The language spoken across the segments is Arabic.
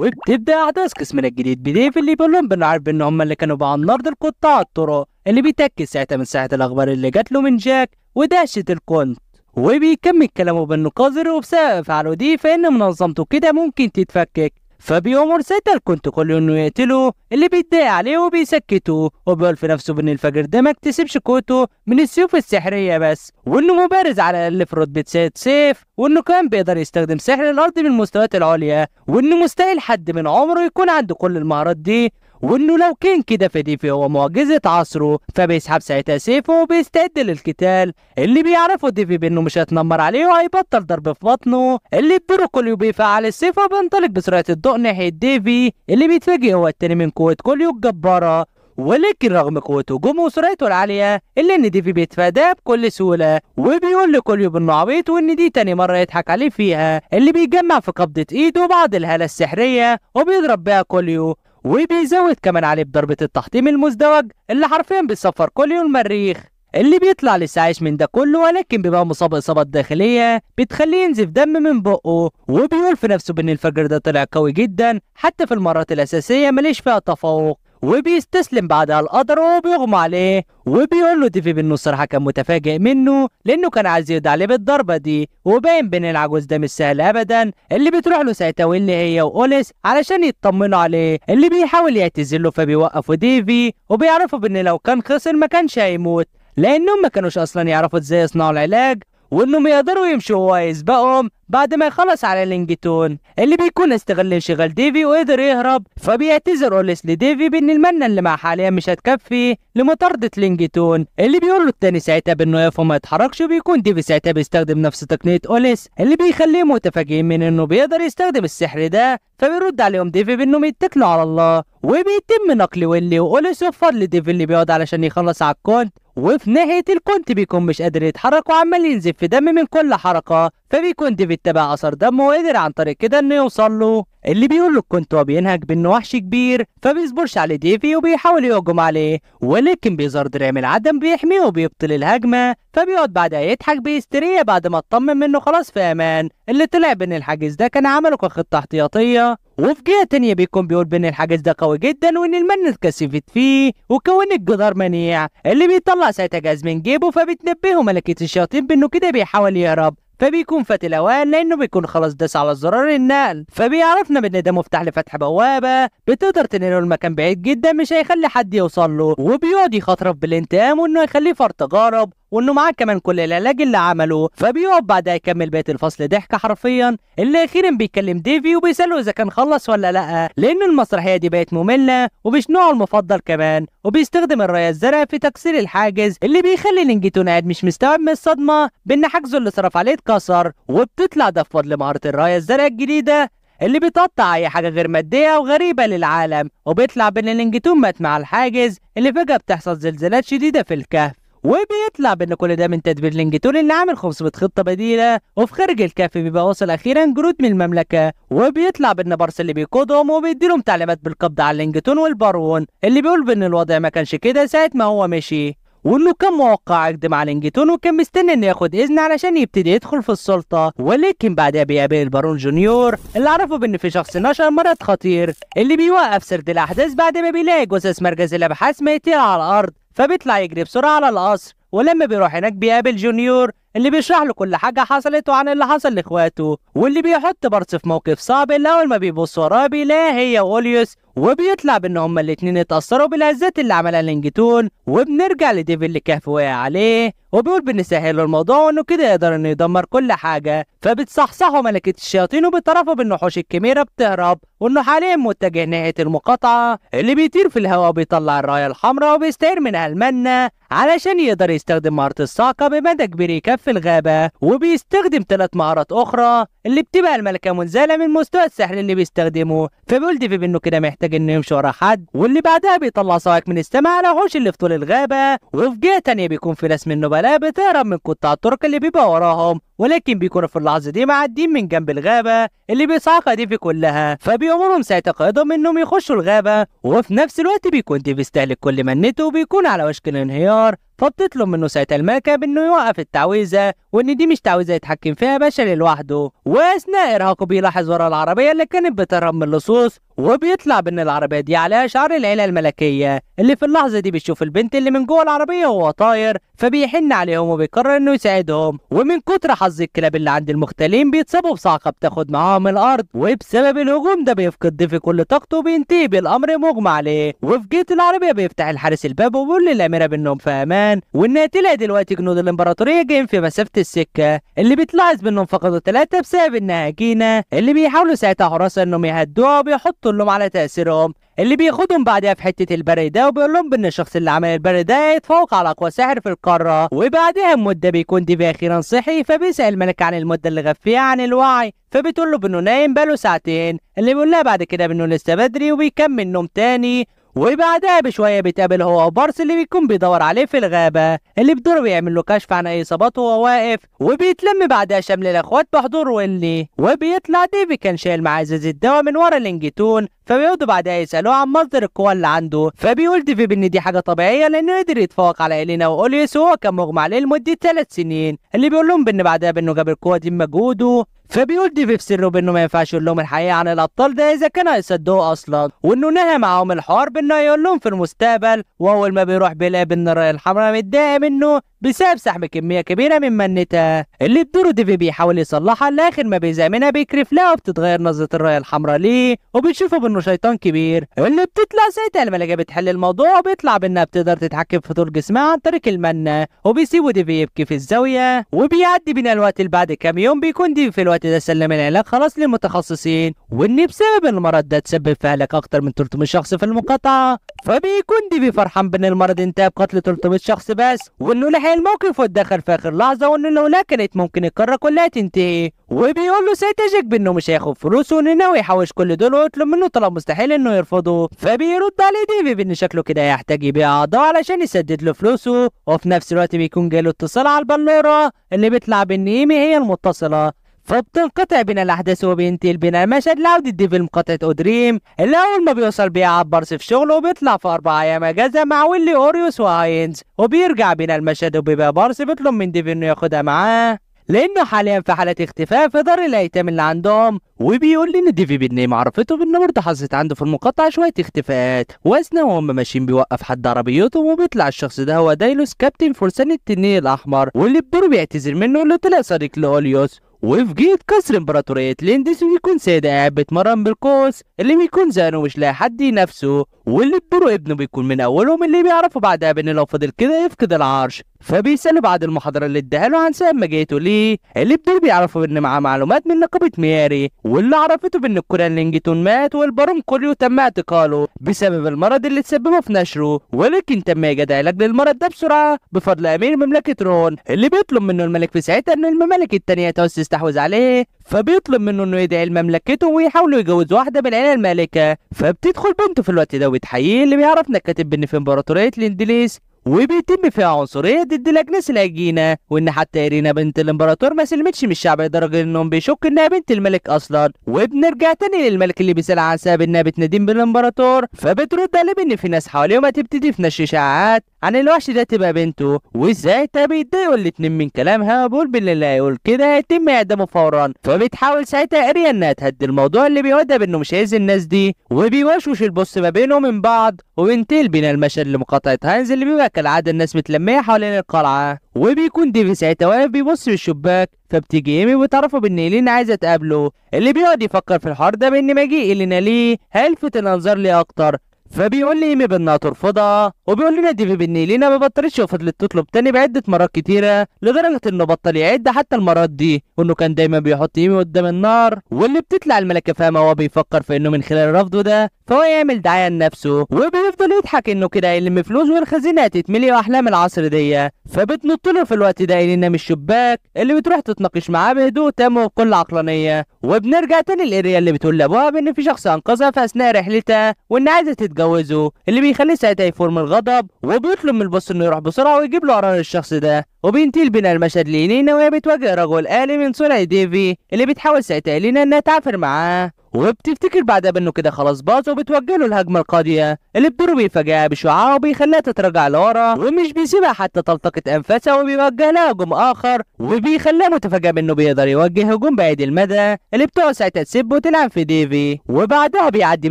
وبتبدا احداث قسمنا الجديد بديف اللي بيقولوا لهم بنعرف ان هم اللي كانوا بقى النار القطاع الطرق اللي بيتاكد ساعتها من ساعه الاخبار اللي جات له من جاك ودهشه الكونت وبيكمل كلامه بانه قذر وبسبب فعله دي فان منظمته كده ممكن تتفكك فابيو مرسيتال كنت كل انه يقتله اللي بيتضايق عليه وبيسكته وبيقول في نفسه بان الفجر ده ما اكتسبش قوته من السيوف السحريه بس وانه مبارز على الاقل في رتبه سيد سيف وانه كان بيقدر يستخدم سحر الارض من المستويات العليا وانه مستحيل حد من عمره يكون عنده كل المهارات دي وانه لو كان كده فديفي هو معجزه عصره فبيسحب ساعتها سيفه وبيستعد للقتال اللي بيعرفه ديفي بانه مش هتنمر عليه وهيبطل ضرب في بطنه اللي بروكوليو بيفعل السيف وبينطلق بسرعه الضوء ناحيه ديفي اللي بيتفاجئ هو التاني من قوه كوليو الجباره ولكن رغم قوة هجومه وسرعته العالية إلا إن ديفي بيتفاداه بكل سهولة وبيقول لكوليو بإنه عبيط وإن دي تاني مرة يضحك عليه فيها اللي بيجمع في قبضة إيده بعض الهالة السحرية وبيضرب بيها كوليو وبيزود كمان عليه بضربة التحطيم المزدوج اللي حرفيا بيصفر كل يوم المريخ اللي بيطلع لسه عايش من ده كله ولكن بيبقى مصاب إصابات داخلية بتخليه ينزف دم من بقه وبيقول في نفسه بإن الفجر ده طلع قوي جدا حتى في المرات الأساسية مليش فيها تفوق وبيستسلم بعدها القدر وبيغمى عليه وبيقول له ديفي انه الصراحه كان متفاجئ منه لانه كان عايز يقضي عليه بالضربه دي وباين بين العجوز ده مش سهل ابدا اللي بتروح له ساعتها واللي هي واوليس علشان يطمنوا عليه اللي بيحاول يعتذر له فبيوقفوا ديفي وبيعرفوا بان لو كان خسر ما كانش هيموت لانهم ما كانوش اصلا يعرفوا ازاي يصنعوا العلاج وانهم يقدروا يمشوا وهو يسبقهم بعد ما يخلص على لينجتون اللي بيكون استغل انشغال ديفي وقدر يهرب فبيعتذر اوليس لديفي بان المنة اللي معاه حاليا مش هتكفي لمطاردة لينجتون اللي بيقول له التاني ساعتها بانه يقف وما يتحركش وبيكون ديفي ساعتها بيستخدم نفس تقنية اوليس اللي بيخليهم متفاجئين من انه بيقدر يستخدم السحر ده فبيرد عليهم ديفي بانهم يتكلوا على الله وبيتم نقل ويلي واوليس يوفر لديفي اللي بيقعد علشان يخلص على الكونت وفي نهاية الكونت بيكون مش قادر يتحرك وعمال ينزف في دم من كل حركة فبيكون ديفيد تبع أثر دمه وقدر عن طريق كده إنه يوصل له اللي بيقول له كنت وبينهج بانه وحش كبير فبيصبرش على ديفي وبيحاول يهجم عليه ولكن بيظهر دراع من العدم بيحميه وبيبطل الهجمه فبيقعد بعدها يضحك بهستيريه بعد ما اطمن منه خلاص في امان اللي طلع بان الحاجز ده كان عمله كخطه احتياطيه وفي جهه تانية بيكون بيقول بان الحاجز ده قوي جدا وان المن اتكثفت فيه وكون الجدار منيع اللي بيطلع ساعتها جاز من جيبه فبتنبهه ملكه الشياطين بانه كده بيحاول يهرب فبيكون فات الاوان لانه بيكون خلاص داس على زرار النقل فبيعرفنا بان ده مفتاح لفتح بوابه بتقدر تنقله لمكان بعيد جدا مش هيخلي حد يوصل له وبيقعد يخاطرف بالانتقام وانه يخليه فرط غرب وانه معاه كمان كل العلاج اللي عمله فبيقعد بعدها يكمل بقيه الفصل ضحك حرفيا اللي اخيرا بيكلم ديفي وبيساله اذا كان خلص ولا لا لان المسرحيه دي بقت ممله ومش نوعه المفضل كمان وبيستخدم الرايه الزرع في تكسير الحاجز اللي بيخلي لينجيتون قاعد مش مستوعب من الصدمه بان حاجزه اللي صرف عليه اتكسر وبتطلع ده بفضل مهاره الرايه الزرع الجديده اللي بتقطع اي حاجه غير ماديه وغريبه للعالم وبيطلع بان لينجيتون مات مع الحاجز اللي فجاه بتحصل زلزالات شديده في الكهف وبيطلع بان كل ده من تدبير لينجتون اللي عامل 500 خطه بديله وفي خارج الكاف بيبقى واصل اخيرا جرود من المملكه وبيطلع بان بارس اللي بيقودهم وبيديلهم تعليمات بالقبض على لينجتون والبارون اللي بيقول بان الوضع ما كانش كده ساعه ما هو مشي وانه كان موقع عقد مع لينجتون وكان مستني انه ياخد اذن علشان يبتدي يدخل في السلطه ولكن بعدها بيقابل البارون جونيور اللي عرفه بان في شخص نشر مرض خطير اللي بيوقف سرد الاحداث بعد ما بيلاقي جثث مركز الابحاث ميتين على الارض فبيطلع يجري بسرعة على القصر ولما بيروح هناك بيقابل جونيور اللي بيشرح له كل حاجة حصلت وعن اللي حصل لإخواته واللي بيحط بارتس في موقف صعب اللي أول ما بيبص وراه بيلاقي هي وأوليوس وبيطلع بإن هما الاتنين اتأثروا بالهزات اللي عملها لينجتون وبنرجع لديف اللي كهف وقع عليه وبيقول له الموضوع وإنه كده يقدر إنه يدمر كل حاجة فبتصحصحه ملكة الشياطين وبتعرفه بإن وحوش الكاميرا بتهرب وإنه حاليا متجه ناحية المقاطعة اللي بيطير في الهواء وبيطلع الراية الحمراء وبيستعير منها المنة علشان يقدر يستخدم مهارة الصاعقة بمدى كبير يكفي في الغابة وبيستخدم ثلاث مهارات أخرى اللي بتبقى الملكة منزلة من مستوى السحر اللي بيستخدمه فبيقول ديفيب إنه كده محتاج إنه يمشي ورا حد واللي بعدها بيطلع صواعق من السماء على وحوش اللي في طول الغابة وفي جهة تانية بيكون في ناس من النبلاء بتهرب من قطاع الطرق اللي بيبقى وراهم ولكن بيكونوا في اللحظة دي معديين من جنب الغابة اللي بيصعقها ديفي كلها فبيأمرهم ساعتها قائدهم انهم يخشوا الغابة وفي نفس الوقت بيكون ديفي استهلك كل منته وبيكون على وشك الانهيار فبتطلب منه ساعتها الملكة بانه يوقف التعويذة وان دي مش تعويذة يتحكم فيها بشري لوحده واثناء ارهاقه بيلاحظ ورا العربية اللي كانت بتهرب من اللصوص وبيطلع بان العربية دي عليها شعر العيلة الملكية اللي في اللحظة دي بتشوف البنت اللي من جوه العربية وهو طاير فبيحن عليهم وبيقرر انه يساعدهم ومن كتر حظ الكلاب اللي عند المختلين بيتصابوا بصعقة بتاخد معاهم الارض وبسبب الهجوم ده بيفقد ضيفي كل طاقته وبينتهي بالامر مغمى عليه وفي جيت العربية بيفتح الحارس الباب وبيقول للاميرة بانهم في امان الآن وإنها تلاقي دلوقتي جنود الإمبراطورية جايين في مسافة السكة اللي بتلاحظ منهم فقدوا ثلاثة بسبب إنها جينا اللي بيحاولوا ساعتها حراسة إنهم يهدوها وبيحطوا اللوم على تأثيرهم اللي بياخدهم بعدها في حتة البري ده وبيقول لهم بإن الشخص اللي عمل البري ده يتفوق على أقوى ساحر في القارة وبعدها المدة بيكون ديفي أخيرا صحي فبيسأل الملك عن المدة اللي غفيها عن الوعي فبتقول له بإنه نايم بقاله ساعتين اللي بيقول لها بعد كده بإنه لسه بدري وبيكمل نوم تاني وبعدها بشويه بيتقابل هو وبارس اللي بيكون بيدور عليه في الغابه اللي بدوره بيعمل له كشف عن اي اصابات وهو واقف وبيتلم بعدها شمل الاخوات بحضور وينلي وبيطلع ديفي كان شايل معاه ازازه دواء من ورا لينجتون فبيقعدوا بعدها يسالوه عن مصدر القوه اللي عنده فبيقول ديفي بان دي حاجه طبيعيه لانه قدر يتفوق على الينا واوليوس وهو كان مغمى عليه لمده ثلاث سنين اللي بيقول لهم بان بعدها بانه جاب القوه دي بمجهوده فبيقول ديف في سره بانه ما ينفعش يقول لهم الحقيقه عن الابطال ده اذا كانوا هيصدقوا اصلا وانه نهى معاهم الحوار بانه يقول لهم في المستقبل واول ما بيروح بيلاقي ان الرايه الحمراء متضايقه منه بسبب سحب كميه كبيره من منتها اللي بدوره ديفي بيحاول يصلحها لاخر ما بيزامنها منها بيكرف لها وبتتغير نظره الرايه الحمراء ليه وبتشوفه بانه شيطان كبير اللي بتطلع ساعتها الملكه بتحل الموضوع وبيطلع بانها بتقدر تتحكم في طول جسمها عن طريق المنه وبيسيبوا ديفي يبكي في الزاويه وبيعدي بين الوقت اللي بعد كام يوم بيكون ديفي في الوقت الوقت ده سلم العلاج خلاص للمتخصصين وان بسبب المرض ده تسبب في هلاك اكتر من 300 شخص في المقاطعه فبيكون ديفي فرحان بان المرض انتهى بقتل 300 شخص بس وانه لحق الموقف واتدخل في اخر لحظه وانه لا كانت ممكن القاره كلها تنتهي وبيقول له سيتجك بانه مش هياخد فلوس وإنه ناوي يحوش كل دول ويطلب منه طلب مستحيل انه يرفضه فبيرد عليه ديفي بان شكله كده هيحتاج يبيع أعضاءه علشان يسدد له فلوسه وفي نفس الوقت بيكون جاله اتصال على البلوره اللي بيطلع بان ايمي هي المتصله فبتنقطع بين الاحداث وبينتقل بين المشهد لعودة ديفل مقاطعة اودريم اللي اول ما بيوصل بيها عبارس في شغله وبيطلع في اربع ايام اجازة مع ويلي اوريوس وهاينز وبيرجع بين المشهد وبيبقى بارس بيطلب من ديفل انه ياخدها معاه لانه حاليا في حالة اختفاء في دار الايتام اللي عندهم وبيقول لي ان ديفي بن معرفته بان برضه حصلت عنده في المقاطعة شوية اختفاءات واثناء وهم ماشيين بيوقف حد عربيته وبيطلع الشخص ده هو دايلوس كابتن فرسان التنين الاحمر واللي بدوره بيعتذر منه اللي طلع صديق لأوليوس وفي كسر امبراطورية ليندس ويكون سيد عبة بيتمرن بالقوس اللي بيكون زانو مش لاقي حد ينافسه واللي بدوره ابنه بيكون من اولهم اللي بيعرفوا بعدها بان لو فضل كده يفقد العرش فبيسأله بعد المحاضرة اللي اداها له عن سبب ما جيته ليه اللي بدور بيعرفوا ان معاه معلومات من نقابة مياري واللي عرفته بان الكوران لينجتون مات والبارون كوليو تم اعتقاله بسبب المرض اللي تسببه في نشره ولكن تم ايجاد علاج للمرض ده بسرعة بفضل امير مملكة رون اللي بيطلب منه الملك في ساعتها ان الممالك التانية تؤسس بيستحوذ عليه فبيطلب منه انه يدعي لمملكته ويحاولوا يجوزوا واحده من العيله المالكه فبتدخل بنته في الوقت ده وتحييه اللي بيعرف كاتب ان في امبراطوريه الاندلس وبيتم فيها عنصرية ضد الأجناس العجينه وإن حتى إيرينا بنت الإمبراطور ما سلمتش من الشعب لدرجة إنهم بيشك إنها بنت الملك أصلا وبنرجع تاني للملك اللي بيسأل عن سبب إنها بتنادين بالإمبراطور فبترد عليه إن في ناس حواليهم هتبتدي في نشر إشاعات عن الوحش ده تبقى بنته وازاي طب يتضايقوا الاتنين من كلامها بولبن اللي هيقول كده هيتم اعدامه فورا فبتحاول ساعتها اريا انها تهدي الموضوع اللي بيودى بانه مش عايز الناس دي وبيوشوش البص ما بينهم من بعض وبينتقل بين المشهد لمقاطعه هانز اللي بيبقى كالعاده الناس متلميه حوالين القلعه وبيكون ديفي ساعتها واقف بيبص في الشباك فبتيجي ايمي وتعرفه بان ايلين عايزه تقابله اللي بيقعد يفكر في الحوار ده بان مجيء ايلين ليه هيلفت الانظار ليه اكتر فبيقول لي ايمي بانها ترفضها وبيقول لنا ديفي بان لينا ما بطلتش وفضلت تطلب تاني بعده مرات كتيره لدرجه انه بطل يعد حتى المرات دي وانه كان دايما بيحط ايمي قدام النار واللي بتطلع الملكه فاهمه وهو بيفكر في انه من خلال رفضه ده فهو يعمل دعايه لنفسه وبيفضل يضحك انه كده يلم فلوس والخزينه هتتملي واحلام العصر دي فبتنط له في الوقت ده لينا من الشباك اللي بتروح تتناقش معاه بهدوء تام وبكل عقلانيه وبنرجع تاني الاريا اللي بتقول لابوها بان في شخص انقذها في اثناء رحلتها وان عايزه يتجوزه اللي بيخليه ساعتها يفور من الغضب وبيطلب من البوس انه يروح بسرعه ويجيب له عران الشخص ده وبينتقل بين المشهد لينينا وهي بتواجه رجل آلي من صنع ديفي اللي بتحاول ساعتها لينا انها تعافر معاه وبتفتكر بعدها بانه كده خلاص باظ وبتوجه له الهجمه القاضيه اللي بدوره بيفاجئها بشعاع وبيخليها تتراجع لورا ومش بيسيبها حتى تلتقط انفاسها وبيوجه لها هجوم اخر وبيخليها متفاجئه بانه بيقدر يوجه هجوم بعيد المدى اللي بتقع ساعتها تسب وتلعب في ديفي وبعدها بيعدي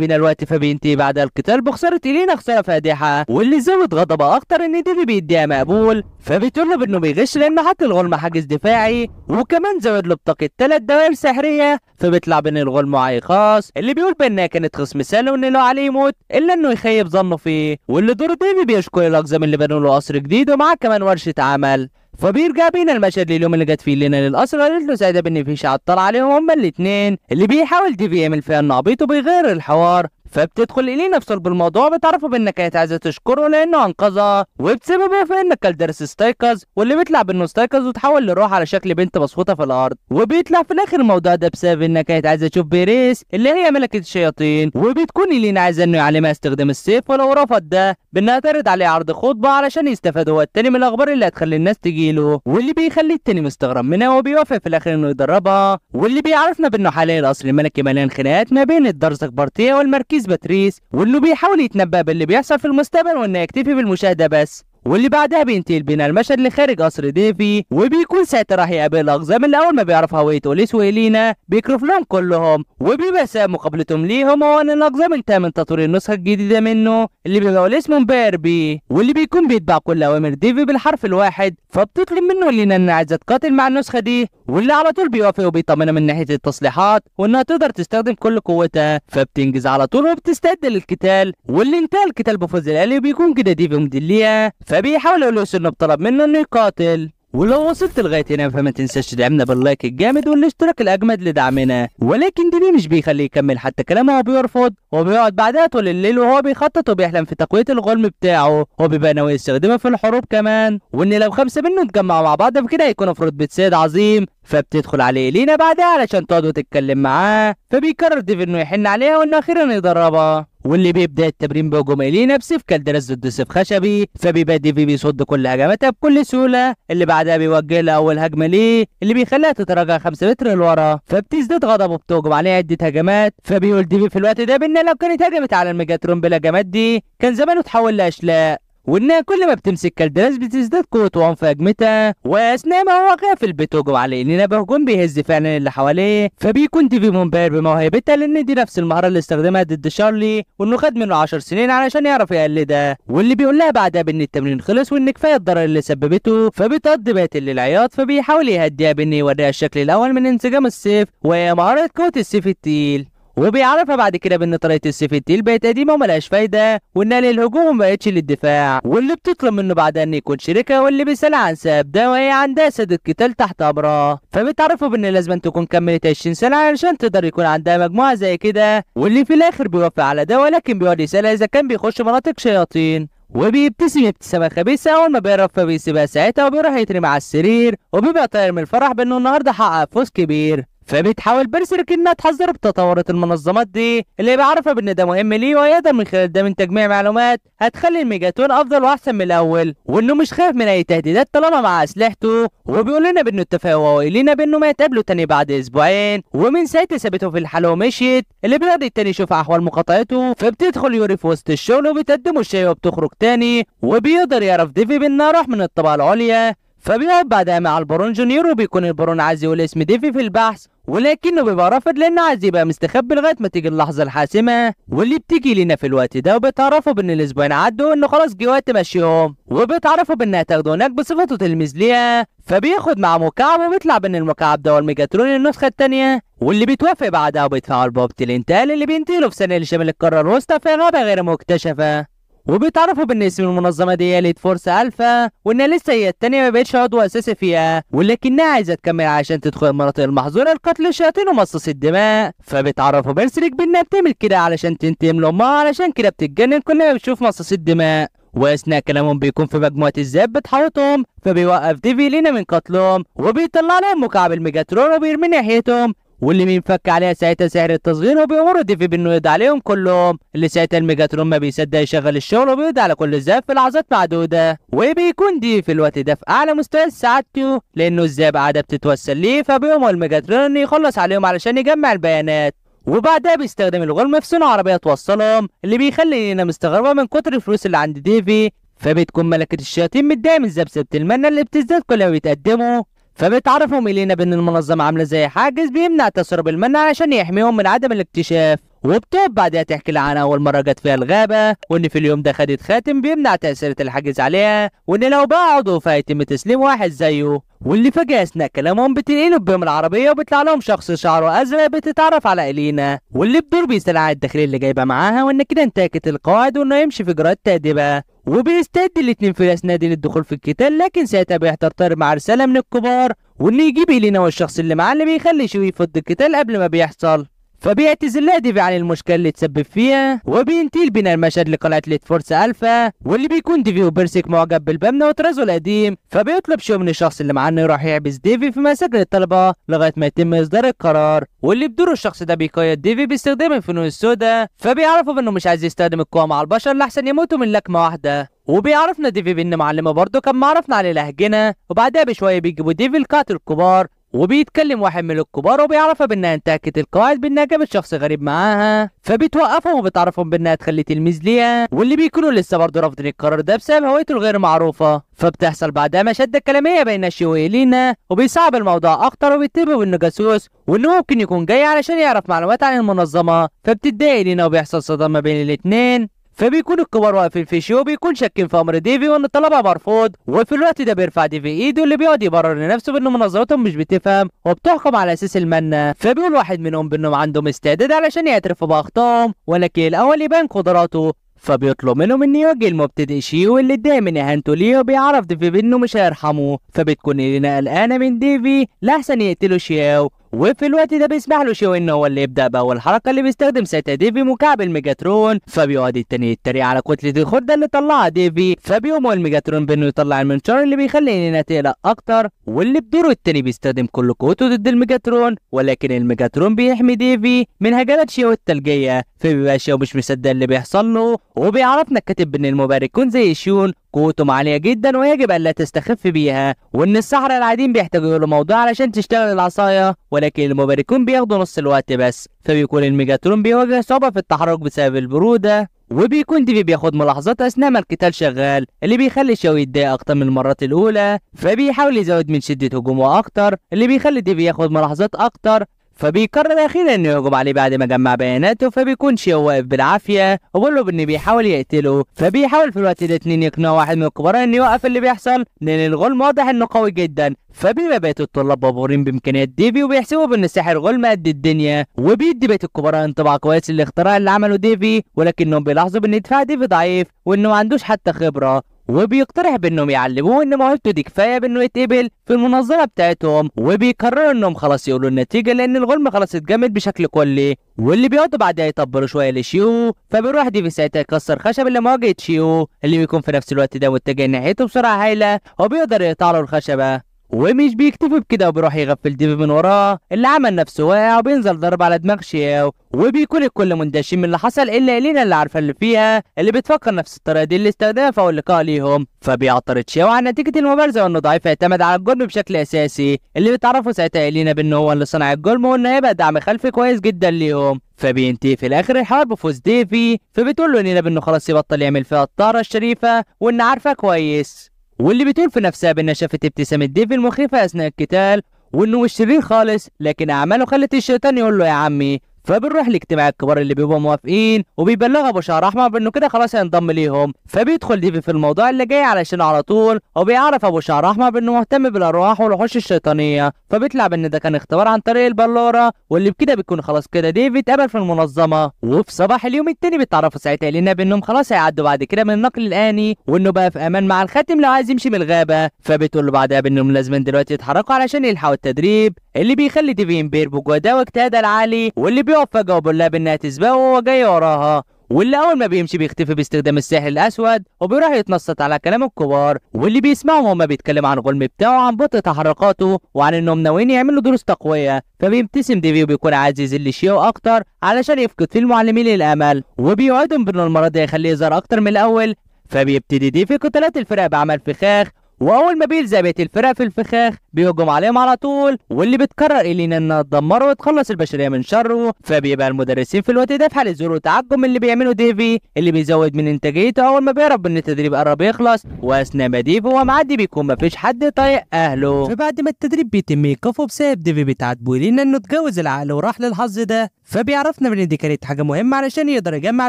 من الوقت فبينتهي بعد القتال بخساره الينا خساره فادحه واللي زود غضبها اكتر ان ديفي بيديها مقبول فبتقول له بانه بيغش لان حط الغلمة حاجز دفاعي وكمان زود له بطاقه ثلاث دوائر سحريه فبيطلع بين الغلمة عيقه الاشخاص اللي بيقول بانها كانت خصم سهل وان لو عليه يموت الا انه يخيب ظنه فيه واللي دور ديفي بيشكر الاقزام اللي بنوا له قصر جديد ومعاه كمان ورشه عمل فبيرجع بينا المشهد لليوم اللي جت فيه لنا للقصر قالت له سعيده بان في شعب طلع عليهم هما الاثنين اللي بيحاول ديفي يعمل فيها النعبيط وبيغير الحوار فبتدخل إلينا صلب بالموضوع بتعرفه بإنك كانت إيه عايزة تشكره لأنه أنقذها وبسببه انك درس استيقظ واللي بيطلع بإنه استيقظ وتحول لروح على شكل بنت مصفوطة في الأرض وبيطلع في الآخر الموضوع ده بسبب إنك كانت إيه عايزة تشوف بيريس اللي هي ملكة الشياطين وبتكون إلينا عايزة إنه يعلمها استخدام السيف ولو رفض ده بإنها تعرض عليه عرض خطبة علشان يستفاد هو التاني من الأخبار اللي هتخلي الناس تجيله واللي بيخلي التاني مستغرب منها وبيوافق في الآخر إنه يدربها واللي بيعرفنا بإنه حاليا الاصل الملكي مليان خناقات ما بين الدرزك بارتيه والمركز تركيز باتريس وانه بيحاول يتنبأ باللي بيحصل في المستقبل وانه يكتفي بالمشاهدة بس واللي بعدها بينتقل بين المشهد لخارج قصر ديفي وبيكون ساعتها راح يقابل الاقزام اللي اول ما بيعرف هويته اوليس وإلينا بيكرف لهم كلهم وبيبقى سبب مقابلتهم ليهم هو ان الاقزام انتهى من تطوير النسخه الجديده منه اللي بيبقى من باربي واللي بيكون بيتبع كل اوامر ديفي بالحرف الواحد فبتطلب منه لينا انها عايزه تقاتل مع النسخه دي واللي على طول بيوافق وبيطمنها من ناحيه التصليحات وانها تقدر تستخدم كل قوتها فبتنجز على طول وبتستعد للقتال واللي انتهى القتال بفوز الالي بيكون كده ديفيد ليها فبيحاول يقول انه بطلب منه انه يقاتل ولو وصلت لغاية هنا فما تنساش تدعمنا باللايك الجامد والاشتراك الأجمد لدعمنا ولكن ديني مش بيخليه يكمل حتى كلامه هو بيرفض وبيقعد بعدها طول الليل وهو بيخطط وبيحلم في تقوية الغلم بتاعه هو بيبقى ناوي يستخدمه في الحروب كمان وإن لو خمسة منه اتجمعوا مع بعض فكده هيكونوا في رتبة سيد عظيم فبتدخل عليه لينا بعدها علشان تقعد وتتكلم معاه فبيكرر ديف انه يحن عليها وانه اخيرا يدربها واللي بيبدا التمرين الي نفسه في ضد سيف خشبي فبيبادي فيه بيصد كل هجماتها بكل سهوله اللي بعدها بيوجه لها اول هجمه ليه اللي بيخليها تتراجع 5 متر لورا فبتزداد غضبه بتهجم عليه عده هجمات فبيقول ديفي في الوقت ده بان لو كانت هجمت على الميجاترون بالهجمات دي كان زمانه اتحول لاشلاء وإنها كل ما بتمسك الدراس بتزداد قوة وعنف هجمتها وأثناء ما هو غافل بتهجم على إننا بهجوم بيهز فعلا اللي حواليه فبيكون ديفي مونبير بموهبتها لأن دي نفس المهارة اللي استخدمها ضد شارلي وإنه خد منه 10 سنين علشان يعرف يقلدها واللي بيقول لها بعدها بإن التمرين خلص وإن كفاية الضرر اللي سببته فبتقضي بيت للعياط فبيحاول يهديها بإن يوريها الشكل الأول من انسجام السيف وهي مهارة قوة السيف التقيل وبيعرفها بعد كده بان طريقه السيف التقيل بقت قديمه وملهاش فايده وانها للهجوم ومبقتش للدفاع واللي بتطلب منه بعدها ان يكون شريكها واللي بيسالها عن سبب ده وهي عندها سد قتال تحت امرها فبتعرفه بان لازم تكون كملت 20 سنه علشان تقدر يكون عندها مجموعه زي كده واللي في الاخر بيوافق على ده ولكن بيقعد يسالها اذا كان بيخش مناطق شياطين وبيبتسم ابتسامة خبيثة أول ما بيعرف فبيسيبها ساعتها وبيروح يترمي على السرير وبيبقى طاير من الفرح بإنه النهاردة حقق فوز كبير فبتحاول برسيرك انها تحذر بتطورات المنظمات دي اللي بيعرفها بان ده مهم ليه ويقدر من خلال ده من تجميع معلومات هتخلي الميجاتون افضل واحسن من الاول وانه مش خايف من اي تهديدات طالما مع اسلحته وبيقول لنا بانه اتفق هو لينا بانه ما يتقابلوا تاني بعد اسبوعين ومن ساعتها سابته في الحاله ومشيت اللي بيقدر التاني يشوف احوال مقاطعته فبتدخل يوري في وسط الشغل وبتقدمه الشاي وبتخرج تاني وبيقدر يعرف ديفي بانها راح من الطبقه العليا فبيقعد بعدها مع البارون جونيور وبيكون البارون عايز يقول اسم ديفي في البحث ولكنه بيبقى رافض لانه عايز يبقى مستخبي لغايه ما تيجي اللحظه الحاسمه واللي بتيجي لنا في الوقت ده وبتعرفوا بان الاسبوعين عدوا وانه خلاص جه وقت مشيهم وبتعرفوا بان هتاخده هناك بصفته تلميذ ليها فبياخد معاه مكعب وبيطلع بان المكعب ده والميجاترون النسخه الثانيه واللي بيتوافق بعدها وبيدفعوا لبوابه الانتقال اللي بينتقلوا في سنه شمال القاره الوسطى في غابه غير مكتشفه وبيتعرفوا اسم المنظمه دي ليد فورس الفا وان لسه هي التانيه ما بقتش عضو اساسي فيها ولكنها عايزه تكمل عشان تدخل المناطق المحظوره لقتل الشياطين ومصاص الدماء فبيتعرفوا بيرسليك بانها بتعمل كده علشان تنتقم لامها علشان كده بتتجنن كل ما بتشوف مصاص الدماء واثناء كلامهم بيكون في مجموعه الذئاب بتحوطهم فبيوقف ديفي لينا من قتلهم وبيطلع لهم مكعب الميجاترون وبيرمي ناحيتهم واللي بينفك عليها ساعتها سعر التصغير وبيمر ديفي بانه يقضي عليهم كلهم اللي ساعتها الميجاترون ما بيصدق يشغل الشغل وبيقضي على كل الزاب في لحظات معدوده وبيكون دي في الوقت ده في اعلى مستوى سعادته لانه الزاب قاعده بتتوسل ليه فبيقوم الميجاترون انه يخلص عليهم علشان يجمع البيانات وبعدها بيستخدم الغرم في صنع عربيه توصلهم اللي بيخلي لينا مستغربه من كتر الفلوس اللي عند ديفي فبتكون ملكة الشياطين متضايقة من ذبذبة المنة اللي بتزداد كل ما بيتقدموا فبتعرفهم إلينا بأن المنظمة عاملة زي حاجز بيمنع تسرب المنع عشان يحميهم من عدم الاكتشاف وبتوب بعدها تحكي لها عن اول مره جت فيها الغابه وان في اليوم ده خدت خاتم بيمنع تاثير الحجز عليها وان لو بقى عضو فهيتم تسليم واحد زيه واللي فجأة أثناء كلامهم بتنقلوا بهم العربية وبيطلع لهم شخص شعره أزرق بتتعرف على إلينا واللي بدور بيسألها الداخلية اللي جايبة معاها وإن كده انتهكت القواعد وإنه يمشي في إجراءات تأديبة وبيستعد الاثنين في أثناء دي للدخول في القتال لكن ساعتها بيحتار مع رسالة من الكبار وإنه يجيب إلينا والشخص اللي معاه اللي بيخلي شوي يفض القتال قبل ما بيحصل لها ديفي عن المشكله اللي تسبب فيها وبينتيل بينا المشهد لقلعه ليت فورس الفا واللي بيكون ديفي وبيرسك معجب بالبنا وطرازه القديم فبيطلب شو من الشخص اللي معاه انه يروح يعبس ديفي في مساجد الطلبه لغايه ما يتم اصدار القرار واللي بدوره الشخص ده بيقيد ديفي باستخدام الفنون السوداء فبيعرفوا بانه مش عايز يستخدم القوه مع البشر لحسن يموتوا من لكمه واحده وبيعرفنا ديفي بان معلمه برضه كان معرفنا عليه لهجنا وبعدها بشويه بيجيبوا ديفي القاتل الكبار وبيتكلم واحد من الكبار وبيعرفها بانها انتهكت القواعد بانها جابت شخص غريب معاها فبتوقفهم وبتعرفهم بانها تخلي تلميذ ليها واللي بيكونوا لسه برضه رافضين القرار ده بسبب هويته الغير معروفه فبتحصل بعدها مشادة كلامية بين الشيو وإلينا وبيصعب الموضوع أكتر وبيتفقوا إنه جاسوس وإنه ممكن يكون جاي علشان يعرف معلومات عن المنظمة فبتتضايق لينا وبيحصل صدام ما بين الاتنين فبيكون الكبار واقفين في شيء وبيكون شاكين في امر ديفي وان طلبها مرفوض وفي الوقت ده بيرفع ديفي ايده اللي بيقعد يبرر لنفسه بان منظمتهم مش بتفهم وبتحكم على اساس المنه فبيقول واحد منهم بانهم عندهم استعداد علشان يعترفوا باخطائهم ولكن الاول يبان قدراته فبيطلب منهم ان يواجه المبتدئ شيو اللي اتضايق من اهانته ليه وبيعرف ديفي بانه مش هيرحمه فبتكون الينا قلقانه من ديفي لاحسن يقتلوا شياو وفي الوقت ده بيسمح له شو ان هو اللي يبدا باول حركه اللي بيستخدم ساعتها ديفي مكعب الميجاترون فبيقعد التاني يتريق على كتله الخرده اللي طلعها ديفي فبيقوم الميجاترون بانه يطلع المنشار اللي بيخلي انينا تقلق اكتر واللي بدوره التاني بيستخدم كل قوته ضد الميجاترون ولكن الميجاترون بيحمي ديفي من هجمات شيو الثلجيه فبيبقى شيو مش مصدق اللي بيحصل له وبيعرفنا الكاتب ان المباركون زي شون قوتهم عالية جدا ويجب ألا تستخف بيها وإن الصحراء العاديين بيحتاجوا لموضوع علشان تشتغل العصاية ولكن المباركون بياخدوا نص الوقت بس فبيكون الميجاترون بيواجه صعوبة في التحرك بسبب البرودة وبيكون ديفي بياخد ملاحظات اثناء ما القتال شغال اللي بيخلي شاوي يتضايق اكتر من المرات الاولى فبيحاول يزود من شده هجومه اكتر اللي بيخلي ديفي ياخد ملاحظات اكتر فبيقرر اخيرا انه يهجم عليه بعد ما جمع بياناته فبيكون شيء واقف بالعافيه له انه بيحاول يقتله فبيحاول في الوقت الاثنين يقنع يقنعوا واحد من الكبراء انه يوقف اللي بيحصل لان الغلم واضح انه قوي جدا فبما بيت الطلاب مبهورين بامكانيات ديفي وبيحسبوا بان الساحر غلم قد الدنيا وبيدي بيت الكبراء انطباع كويس للاختراع اللي عمله ديفي ولكنهم بيلاحظوا بان دفاع ديفي ضعيف وانه ما عندوش حتى خبره وبيقترح بانهم يعلموه ان موهبته دي كفايه بانه يتقبل في المنظمه بتاعتهم وبيقرروا انهم خلاص يقولوا النتيجه لان الغلم خلاص اتجمد بشكل كلي واللي بيقعدوا بعدها يطبلوا شويه لشيو فبيروح ديفي ساعتها يكسر خشب اللي مواجهه شيو اللي بيكون في نفس الوقت ده متجه ناحيته بسرعه هايله وبيقدر يقطع له الخشبه ومش بيكتفي بكده وبيروح يغفل ديفي من وراه اللي عمل نفسه واقع وبينزل ضرب على دماغ شياو وبيكون الكل مندهشين من اللي حصل الا الينا اللي عارفه اللي فيها اللي بتفكر نفس الطريقه دي اللي استخدمها في اللقاء ليهم فبيعترض شياو على نتيجه المبارزه وانه ضعيف اعتمد على الجرم بشكل اساسي اللي بتعرفه ساعتها الينا بان هو اللي صنع الجرم وانه هيبقى دعم خلفي كويس جدا ليهم فبينتهي في الاخر الحوار بفوز ديفي فبتقول له لينا بانه خلاص يبطل يعمل فيها الطاره الشريفه وان عارفه كويس واللي بتقول في نفسها بأنها شافت ابتسامة ديفي المخيفة أثناء القتال وإنه مش شرير خالص لكن أعماله خلت الشيطان يقول له يا عمي فبنروح لاجتماع الكبار اللي بيبقوا موافقين وبيبلغ ابو شعر احمر بانه كده خلاص هينضم ليهم فبيدخل ديفي في الموضوع اللي جاي علشان على طول وبيعرف ابو شعر احمر بانه مهتم بالارواح والوحوش الشيطانيه فبيطلع بان ده كان اختبار عن طريق البلوره واللي بكده بيكون خلاص كده ديفي اتقبل في المنظمه وفي صباح اليوم التاني بيتعرفوا ساعتها لنا بانهم خلاص هيعدوا بعد كده من النقل الاني وانه بقى في امان مع الخاتم لو عايز يمشي من الغابه فبتقول له بعدها بانهم لازم دلوقتي يتحركوا علشان يلحقوا التدريب اللي بيخلي ديفين بير بجهدها واجتهادها العالي واللي بيقف فجأة وبيقول انها تسبقه وهو جاي وراها واللي اول ما بيمشي بيختفي باستخدام السحر الاسود وبيروح يتنصت على كلام الكبار واللي بيسمعه وهو بيتكلم عن الغلم بتاعه عن بطء تحركاته وعن انهم ناويين يعملوا دروس تقويه فبيبتسم ديفي وبيكون عايز يذل شيو اكتر علشان يفقد في المعلمين الامل وبيوعدهم بان المره دي هيخليه يظهر اكتر من الاول فبيبتدي ديفي قتالات الفرق بعمل فخاخ واول ما بيلزق بيت الفرق في الفخاخ بيهجم عليهم على طول واللي بتكرر إلين انها تدمره وتخلص البشريه من شره فبيبقى المدرسين في الوقت ده في حاله ذل وتعجب اللي بيعمله ديفي اللي بيزود من انتاجيته اول ما بيعرف ان التدريب قرب يخلص واثناء ما ديفي هو معدي بيكون مفيش حد طايق اهله فبعد ما التدريب بيتم ايقافه بسبب ديفي بيتعاتبوا لان انه اتجوز العقل وراح للحظ ده فبيعرفنا ان دي كانت حاجه مهمه علشان يقدر يجمع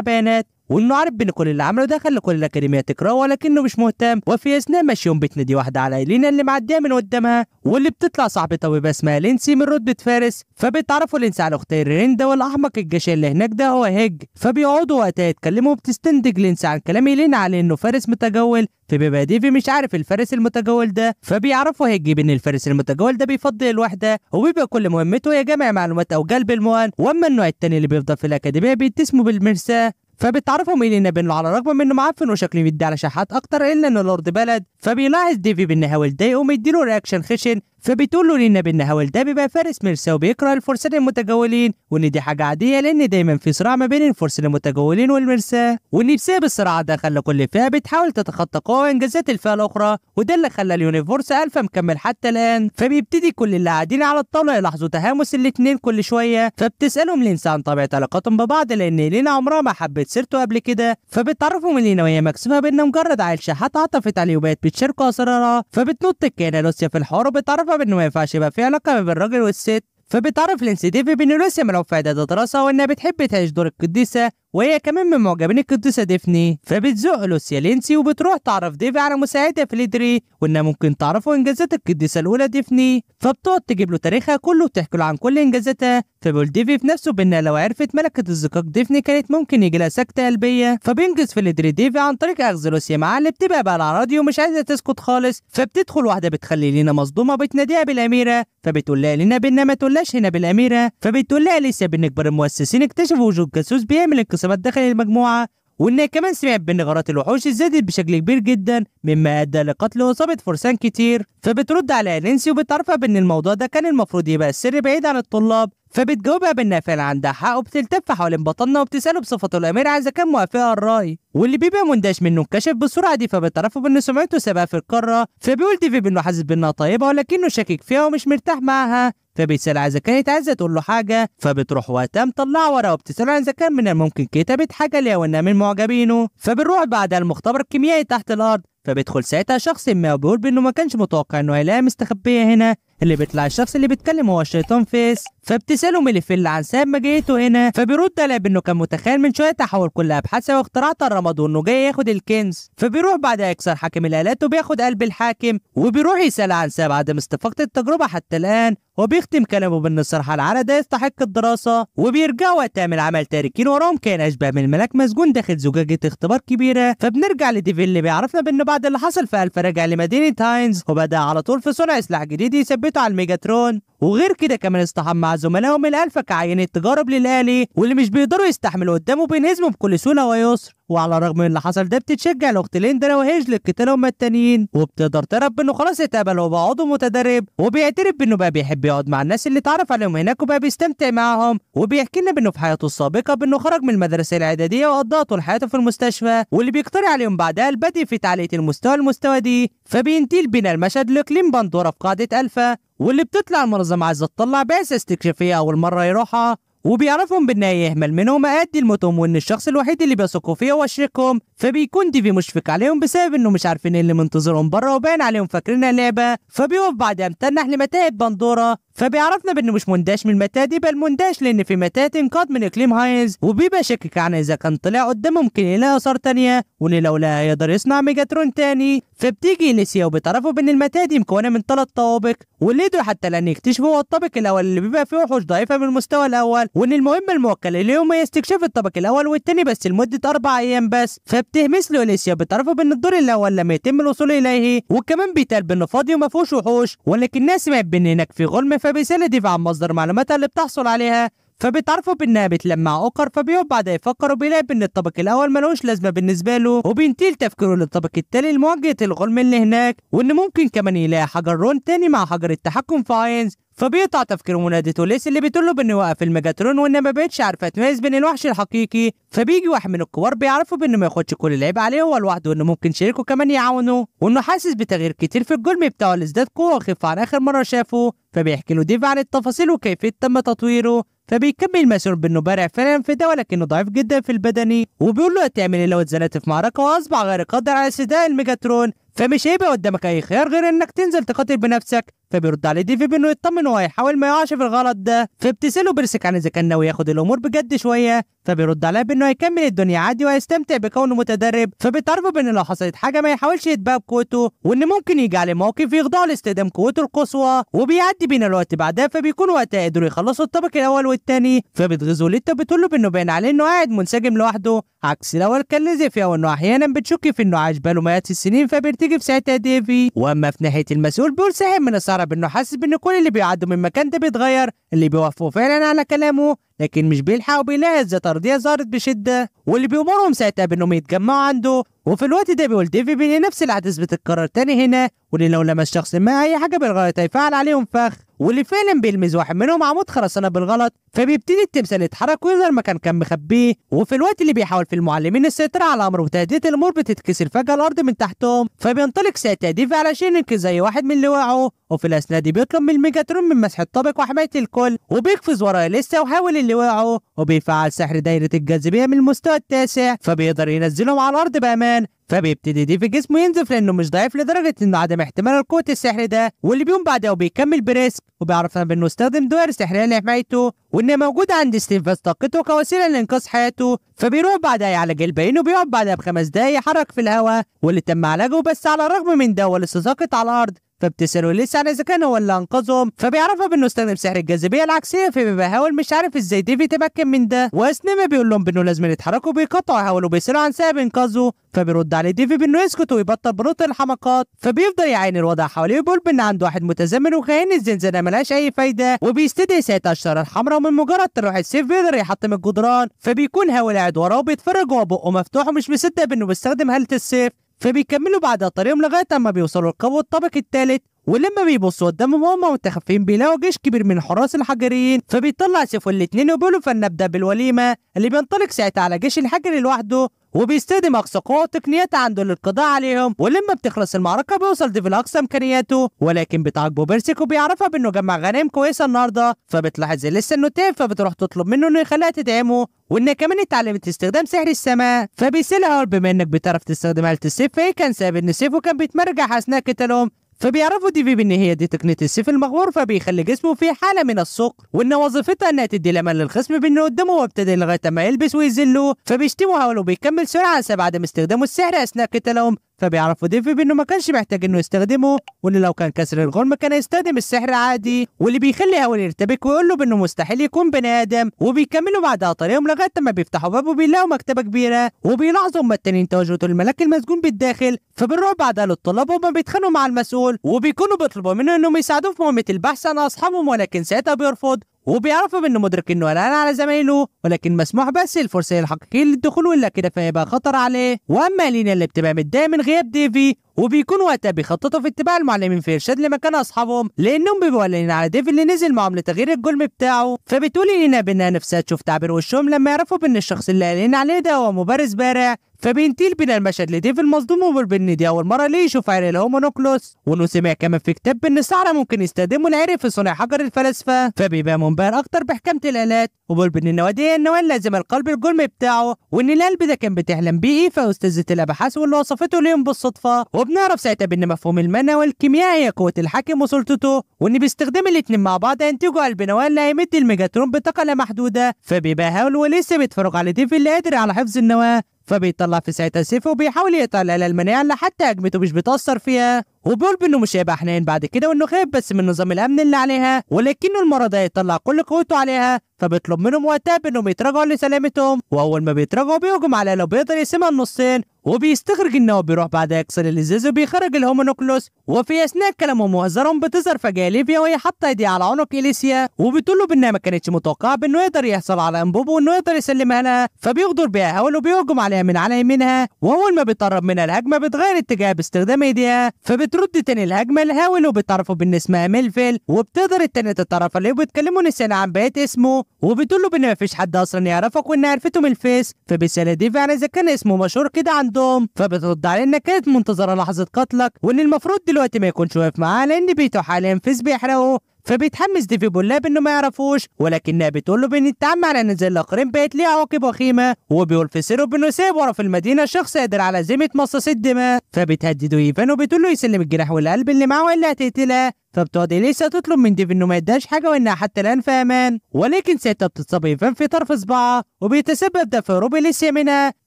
بيانات وانه عارف بان كل اللي عمله ده خلى كل الاكاديميه تكرهه ولكنه مش مهتم وفي اثناء مشيهم بتنادي واحده على ايلينا اللي معديه من قدامها واللي بتطلع صاحبة طبيبة اسمها لينسي من رتبة فارس فبيتعرفوا لينسي على اختي ريندا والأحمق الجشع اللي هناك ده هو هيج فبيقعدوا وقتها يتكلموا وبتستنتج لينسي عن كلام إيلين على إنه فارس متجول فبيبقى ديفي مش عارف الفارس المتجول ده فبيعرفوا هيج بان الفارس المتجول ده بيفضي الوحدة وبيبقى كل مهمته هي جمع معلومات أو جلب المهن وأما النوع التاني اللي بيفضل في الأكاديمية بيتسموا بالمرساة فبتعرفوا مين بينه على الرغم من انه معفن وشكله بيدي على شحات اكتر الا انه لورد بلد فبيلاحظ ديفي بان هاول ده ومديله رياكشن خشن فبتقول له لينا ان هوال ده بيبقى فارس ميرسا وبيكره الفرسان المتجولين وان دي حاجه عاديه لان دايما في صراع ما بين الفرسان المتجولين والمرساه وان بسبب الصراع ده خلى كل فئه بتحاول تتخطى قوى انجازات الفئه الاخرى وده اللي خلى اليونيفورس الفا مكمل حتى الان فبيبتدي كل اللي قاعدين على الطاوله يلاحظوا تهامس الاثنين كل شويه فبتسالهم لينسا عن طبيعه علاقتهم ببعض لان لينا عمرها ما حبت سيرته قبل كده فبتعرفهم لينا وهي مكسوفه بان مجرد عيل شحات عطفت عليه وبقت بتشاركه اسرارها فبتنط الكيانه لوسيا في الحوار وبتعرف بسبب إنه ما ينفعش يبقى في علاقة ما بين الراجل والست فبتعرف لينسي ديفي بإن لوسيا ملوفة إعداد الدراسة وإنها بتحب تعيش دور القديسة وهي كمان من معجبين القديسة ديفني فبتزق لوسيا لينسي وبتروح تعرف ديفي على مساعدها فليدري وإنها ممكن تعرفه إنجازات القديسة الأولى ديفني فبتقعد تجيب له تاريخها كله وتحكي له عن كل إنجازاتها فبيقول ديفي في نفسه بإنها لو عرفت ملكة الزقاق ديفني كانت ممكن يجي لها سكتة قلبية فبينجز فليدري ديفي عن طريق أخذ لوسيا معاه اللي بتبقى بقى على راديو مش عايزة تسكت خالص فبتدخل واحدة بتخلي لينا مصدومة بتناديها بالأميرة فبتقول لها لينا بإنها ما تقولهاش هنا بالأميرة فبتقول لها بان كبار المؤسسين اكتشفوا وجود جاسوس بيعمل الانقسامات داخل المجموعة وإنها كمان سمعت بأن غارات الوحوش زادت بشكل كبير جدا مما أدى لقتل وإصابة فرسان كتير فبترد على نانسي وبتعرفها بأن الموضوع ده كان المفروض يبقى السر بعيد عن الطلاب فبتجاوبها بانها فعلا عندها حق وبتلتف حوالين بطلنا وبتساله بصفته الامير اذا كان موافقه الراي واللي بيبقى مندهش منه انكشف بالسرعه دي فبيترفض بانه سمعته سابها في القاره فبيقول ديفيد انه حاسس بانها طيبه ولكنه شاكك فيها ومش مرتاح معاها فبيسألها إذا كانت عايزة تقول له حاجة فبتروح وقتها مطلعة ورا وبتسأله إذا كان من الممكن كتبت حاجة ليها وإنها من معجبينه فبنروح بعدها المختبر الكيميائي تحت الأرض فبيدخل ساعتها شخص ما وبيقول بإنه ما كانش متوقع إنه هيلاقيها مستخبية هنا اللي بيطلع الشخص اللي بيتكلم هو الشيطان فيس فابتسالهم الفيل عن سبب مجيئته هنا فبيرد له بانه كان متخيل من شويه تحول كل ابحاثه واختراعاته الرماد وانه جاي ياخد الكنز فبيروح بعدها يكسر حاكم الالات وبياخد قلب الحاكم وبيروح يسال عن سبب عدم استفاقه التجربه حتى الان وبيختم كلامه بأن الصراحة على ده يستحق الدراسة وبيرجعوا تعمل عمل تاركين وراهم كان أشبه من الملاك مسجون داخل زجاجة اختبار كبيرة فبنرجع لديفيل اللي بيعرفنا بأنه بعد اللي حصل في ألف رجع لمدينة هاينز وبدأ على طول في صنع سلاح جديد يثبته على الميجاترون وغير كده كمان اصطحب مع زملائهم الألفا كعينة تجارب للأهلي واللي مش بيقدروا يستحملوا قدامه بينهزموا بكل سهولة ويسر وعلى الرغم من اللي حصل ده بتتشجع الاخت درا وهيج للقتال هما التانيين وبتقدر ترب بانه خلاص اتقبل وبقى عضو متدرب وبيعترف بانه بقى بيحب يقعد مع الناس اللي اتعرف عليهم هناك وبقى بيستمتع معاهم وبيحكي لنا بانه في حياته السابقه بانه خرج من المدرسه الاعداديه وقضى طول حياته في المستشفى واللي بيقترح عليهم بعدها البدء في تعليق المستوى المستوى دي فبينتيل بينا المشهد لكليم بندوره في قاعده الفا واللي بتطلع المنظمة عايزة تطلع بأس استكشافية أول مرة يروحها وبيعرفهم بإن إيه يهمل منهم مقاد المتهم وإن الشخص الوحيد اللي بيثقوا فيه هو شريكهم فبيكون ديفي مشفق عليهم بسبب إنه مش عارفين إيه اللي منتظرهم بره وباين عليهم فاكرينها لعبة فبيقف بعدها متنح لمتاهب بندورة فبيعرفنا بانه مش منداش من دي بل منداش لان في متات انقاذ من اقليم هاينز وبيبقى شاكك عن اذا كان طلع قدامه ممكن يلاقي اثار ثانيه وان لو لا يقدر يصنع ميجاترون تاني فبتيجي نسيا وبيتعرفوا بان المتاه دي مكونه من ثلاث طوابق واللي حتى لان يكتشفوا هو الطابق الاول اللي بيبقى فيه وحوش ضعيفه من المستوى الاول وان المهمه الموكله ليهم هي استكشاف الطابق الاول والثاني بس لمده اربع ايام بس فبتهمس له نسيا بتعرفه بان الدور الاول لما يتم الوصول اليه وكمان بيتقال بانه فاضي وما فيهوش وحوش ولكن الناس سمعت بان هناك في غلم فبيسأل ديف عن مصدر معلوماتها اللي بتحصل عليها فبتعرفوا بانها بتلمع اوكر فبيقعد بعدها يفكر وبيلاقي بان الطبق الاول ملوش لازمه بالنسبه له وبينتقل تفكيره للطبق التالي الموجه الغلم اللي هناك وان ممكن كمان يلاقي حجر رون تاني مع حجر التحكم في عينز فبيقطع تفكير منادي ليس اللي بتقول له يوقف الميجاترون وان ما بقتش عارفه تميز بين الوحش الحقيقي فبيجي واحد من الكبار بيعرفه بانه ما ياخدش كل العيب عليه هو لوحده وانه ممكن شريكه كمان يعاونه وانه حاسس بتغيير كتير في الجرم بتاعه لازداد قوه وخف عن اخر مره شافه فبيحكي له ديف عن التفاصيل وكيفيه تم تطويره فبيكمل ماسون بانه بارع فعلا في ده ولكنه ضعيف جدا في البدني وبيقول له هتعمل ايه لو اتزنقت في معركه واصبح غير قادر على استدعاء الميجاترون فمش هيبقى قدامك اي خيار غير انك تنزل تقاتل بنفسك فبيرد عليه ديفي بانه يطمن ويحاول ما يقعش في الغلط ده فبتساله بيرسك عن اذا كان ناوي ياخد الامور بجد شويه فبيرد عليه بانه هيكمل الدنيا عادي وهيستمتع بكونه متدرب فبتعرفه بان لو حصلت حاجه ما يحاولش يتباهى بقوته وان ممكن يجي عليه موقف يخضعه لاستخدام قوته القصوى وبيعدي بين الوقت بعدها فبيكون وقتها قدروا يخلصوا الطبق الاول والثاني فبتغيظه ليتا وبتقول له بانه باين عليه انه قاعد منسجم لوحده عكس الاول كان نزف او انه احيانا بتشك في انه عاش باله مئات السنين فبيرتجف ساعتها ديفي واما في ناحيه المسؤول بيقول ساحب من الصعب العرب انه حاسس بان كل اللي بيعدوا من مكان ده بيتغير اللي بيوافقوا فعلا على كلامه لكن مش بيلحقوا بيلاقي الترضيه ظهرت بشده واللي بيأمرهم ساعتها بانهم يتجمعوا عنده وفي الوقت ده بيقول ديفي بان نفس العدس بتتكرر تاني هنا واللي لو لمس شخص ما أي حاجة بالغلط هيفعل عليهم فخ واللي فعلا بيلمس واحد منهم عمود خرسانة بالغلط فبيبتدي التمثال يتحرك ويظهر مكان كان مخبيه وفي الوقت اللي بيحاول في المعلمين السيطرة على الأمر وتهدئة الأمور بتتكسر فجأة الأرض من تحتهم فبينطلق ساعتها ديف على شينك زي واحد من اللي وقعوا وفي الأثناء دي بيطلب من الميجاترون من مسح الطابق وحماية الكل وبيقفز وراه لسه وحاول اللي وقعوا وبيفعل سحر دايرة الجاذبية من المستوى التاسع فبيقدر ينزلهم على الأرض بأمان فبيبتدي ديفي جسمه ينزف لانه مش ضعيف لدرجه انه عدم احتمال قوه السحر ده واللي بيقوم بعدها وبيكمل بريسك وبيعرف بانه استخدم دوائر سحريه لحمايته وانها موجوده عند ستيف بس طاقته كوسيله لانقاذ حياته فبيروح بعدها يعالج البين وبيقعد بعدها بخمس دقايق يحرك في الهواء واللي تم علاجه بس على الرغم من ده واللي ساقط على الارض فبتساله ليه سأل اذا كان هو اللي انقذهم فبيعرفها بانه استخدم سحر الجاذبيه العكسيه فبيحاول مش عارف ازاي ديفي تمكن من ده واسنما بيقول لهم بانه لازم يتحركوا بيقطعوا يحاولوا بيسالوا عن سبب انقاذه فبيرد عليه ديفي بانه يسكت ويبطل بنط الحمقات فبيفضل يعاين الوضع حواليه وبيقول بان عنده واحد متزمن وخاين الزنزانه ملهاش اي فايده وبيستدعي ساعتها الشاره الحمراء ومن مجرد تروح السيف بيقدر يحطم الجدران فبيكون هاول قاعد وراه وبيتفرج وهو بقه مفتوح ومش مصدق بانه بيستخدم هاله السيف فبيكملوا بعدها طريقهم لغاية أما بيوصلوا القبو الطبق الثالث ولما بيبصوا قدامهم هما متخفين بيلاقوا جيش كبير من الحراس الحجريين فبيطلع سيفه الاتنين وبيقولوا فلنبدا بالوليمه اللي بينطلق ساعتها على جيش الحجر لوحده وبيستخدم اقصى قوه وتقنيات عنده للقضاء عليهم ولما بتخلص المعركه بيوصل ديفل اقصى امكانياته ولكن بتعاقبه بيرسيك وبيعرفها بانه جمع غنائم كويسه النهارده فبتلاحظ لسه انه تعب فبتروح تطلب منه انه يخليها تدعمه وانها كمان اتعلمت استخدام سحر السماء فبيسألها بما انك بتعرف تستخدم آلة السيف فهي كان سايب ان سيفه كان بيتمرجح اثناء قتالهم فبيعرفوا دي فيب بان هي دي تقنيه السيف المغمور فبيخلي جسمه في حاله من السكر وان وظيفتها انها تدي الامان للخصم بانه قدامه وابتدى لغايه ما يلبس ويذله فبيشتموا هاول وبيكمل سرعه بعد عدم استخدامه السحر اثناء قتالهم فبيعرفوا ديفي بانه ما كانش محتاج انه يستخدمه وانه لو كان كسر الغرم كان يستخدم السحر عادي واللي بيخلي هاول يرتبك ويقول له بانه مستحيل يكون بني ادم وبيكملوا بعدها طريقهم لغايه ما بيفتحوا باب وبيلاقوا مكتبه كبيره وبيلاحظوا هما التانيين تواجد الملاك المسجون بالداخل فبنروح بعدها للطلاب وهم بيتخانقوا مع المسؤول وبيكونوا بيطلبوا منه انهم يساعدوه في مهمه البحث عن اصحابهم ولكن ساعتها بيرفض وبيعرفوا منه مدرك انه قلقان على زمايله ولكن مسموح بس الفرصه الحقيقيه للدخول ولا كده فهيبقى خطر عليه واما لينا اللي بتبقى متضايق من غياب ديفي وبيكون وقتها بيخططوا في اتباع المعلمين في ارشاد لمكان اصحابهم لانهم بيبقوا قلقانين على ديفي اللي نزل معاهم لتغيير الجلم بتاعه فبتقول لينا بانها نفسها تشوف تعبير وشهم لما يعرفوا بان الشخص اللي قلقان عليه ده هو مبارز بارع فبينتقل بين المشهد لديف المصدوم دي اول مره ليه يشوف عرق الهومونوكلوس وانه سمع كمان في كتاب ان الصحراء ممكن يستخدموا العرق في صنع حجر الفلاسفه فبيبقى منبهر اكتر بحكمه الالات وبولبن النواديه ان هو لازم القلب الجلم بتاعه وان القلب ده كان بتحلم بيه فاستاذه الابحاث واللي وصفته ليهم بالصدفه وبنعرف ساعتها بان مفهوم المنع والكيمياء هي قوه الحاكم وسلطته وان باستخدام الاتنين مع بعض ينتجوا قلب نواه اللي هيمد الميجاترون بطاقه لا محدوده فبيبقى هاول ولسه بيتفرج على ديف اللي قادر على حفظ النواه فبيطلع في ساعتها سيف وبيحاول يقطع الآلة المناعة اللي حتى هجمته مش بتأثر فيها وبيقول بأنه مش هيبقى حنين بعد كده وأنه خايف بس من نظام الأمن اللي عليها ولكنه المرة ده يطلع كل قوته عليها فبيطلب منهم وقتها بأنهم يتراجعوا لسلامتهم وأول ما بيتراجعوا بيهجم عليها لو بيقدر يقسمها النصين وبيستخرج هو بيروح بعدها يكسر الازاز وبيخرج الهومونوكلوس وفي اثناء كلامهم وهزارهم بتظهر فجاه ليفيا وهي حاطه ايديها على عنق اليسيا وبتقول له بانها ما كانتش متوقعه بانه يقدر يحصل على انبوب وانه يقدر يسلمها لها فبيغدر بيها اول وبيهجم عليها من على يمينها واول ما بيتقرب منها الهجمه بتغير اتجاهها باستخدام ايديها فبتروح بترد تاني الهجمه لهاول وبتعرفه بان اسمها ميلفيل وبتقدر التانية تتعرف عليه وبتكلمه نسيان عن بقيه اسمه وبتقول له بان مفيش حد اصلا يعرفك وان عرفته من الفيس فبيسال ديف يعني اذا كان اسمه مشهور كده عندهم فبترد عليه انها كانت منتظره لحظه قتلك وان المفروض دلوقتي ما يكونش واقف معاها لان بيته حاليا فيس بيحرقه فبيتحمس ديفي بولاب انه ما يعرفوش ولكنها بتقول له بان التعامل على نزل الاخرين بقت ليه عواقب وخيمه وبيقول في سيرو بانه ساب ورا في المدينه شخص قادر على زمه مصاص الدماء فبتهدده ايفان وبتقول له يسلم الجناح والقلب اللي معاه والا هتقتلها فبتقعد اليسا تطلب من ديفي انه ما يديهاش حاجه وانها حتى الان في امان ولكن ساعتها بتتصاب ايفان في طرف صباعه وبيتسبب ده في هروب اليسا منها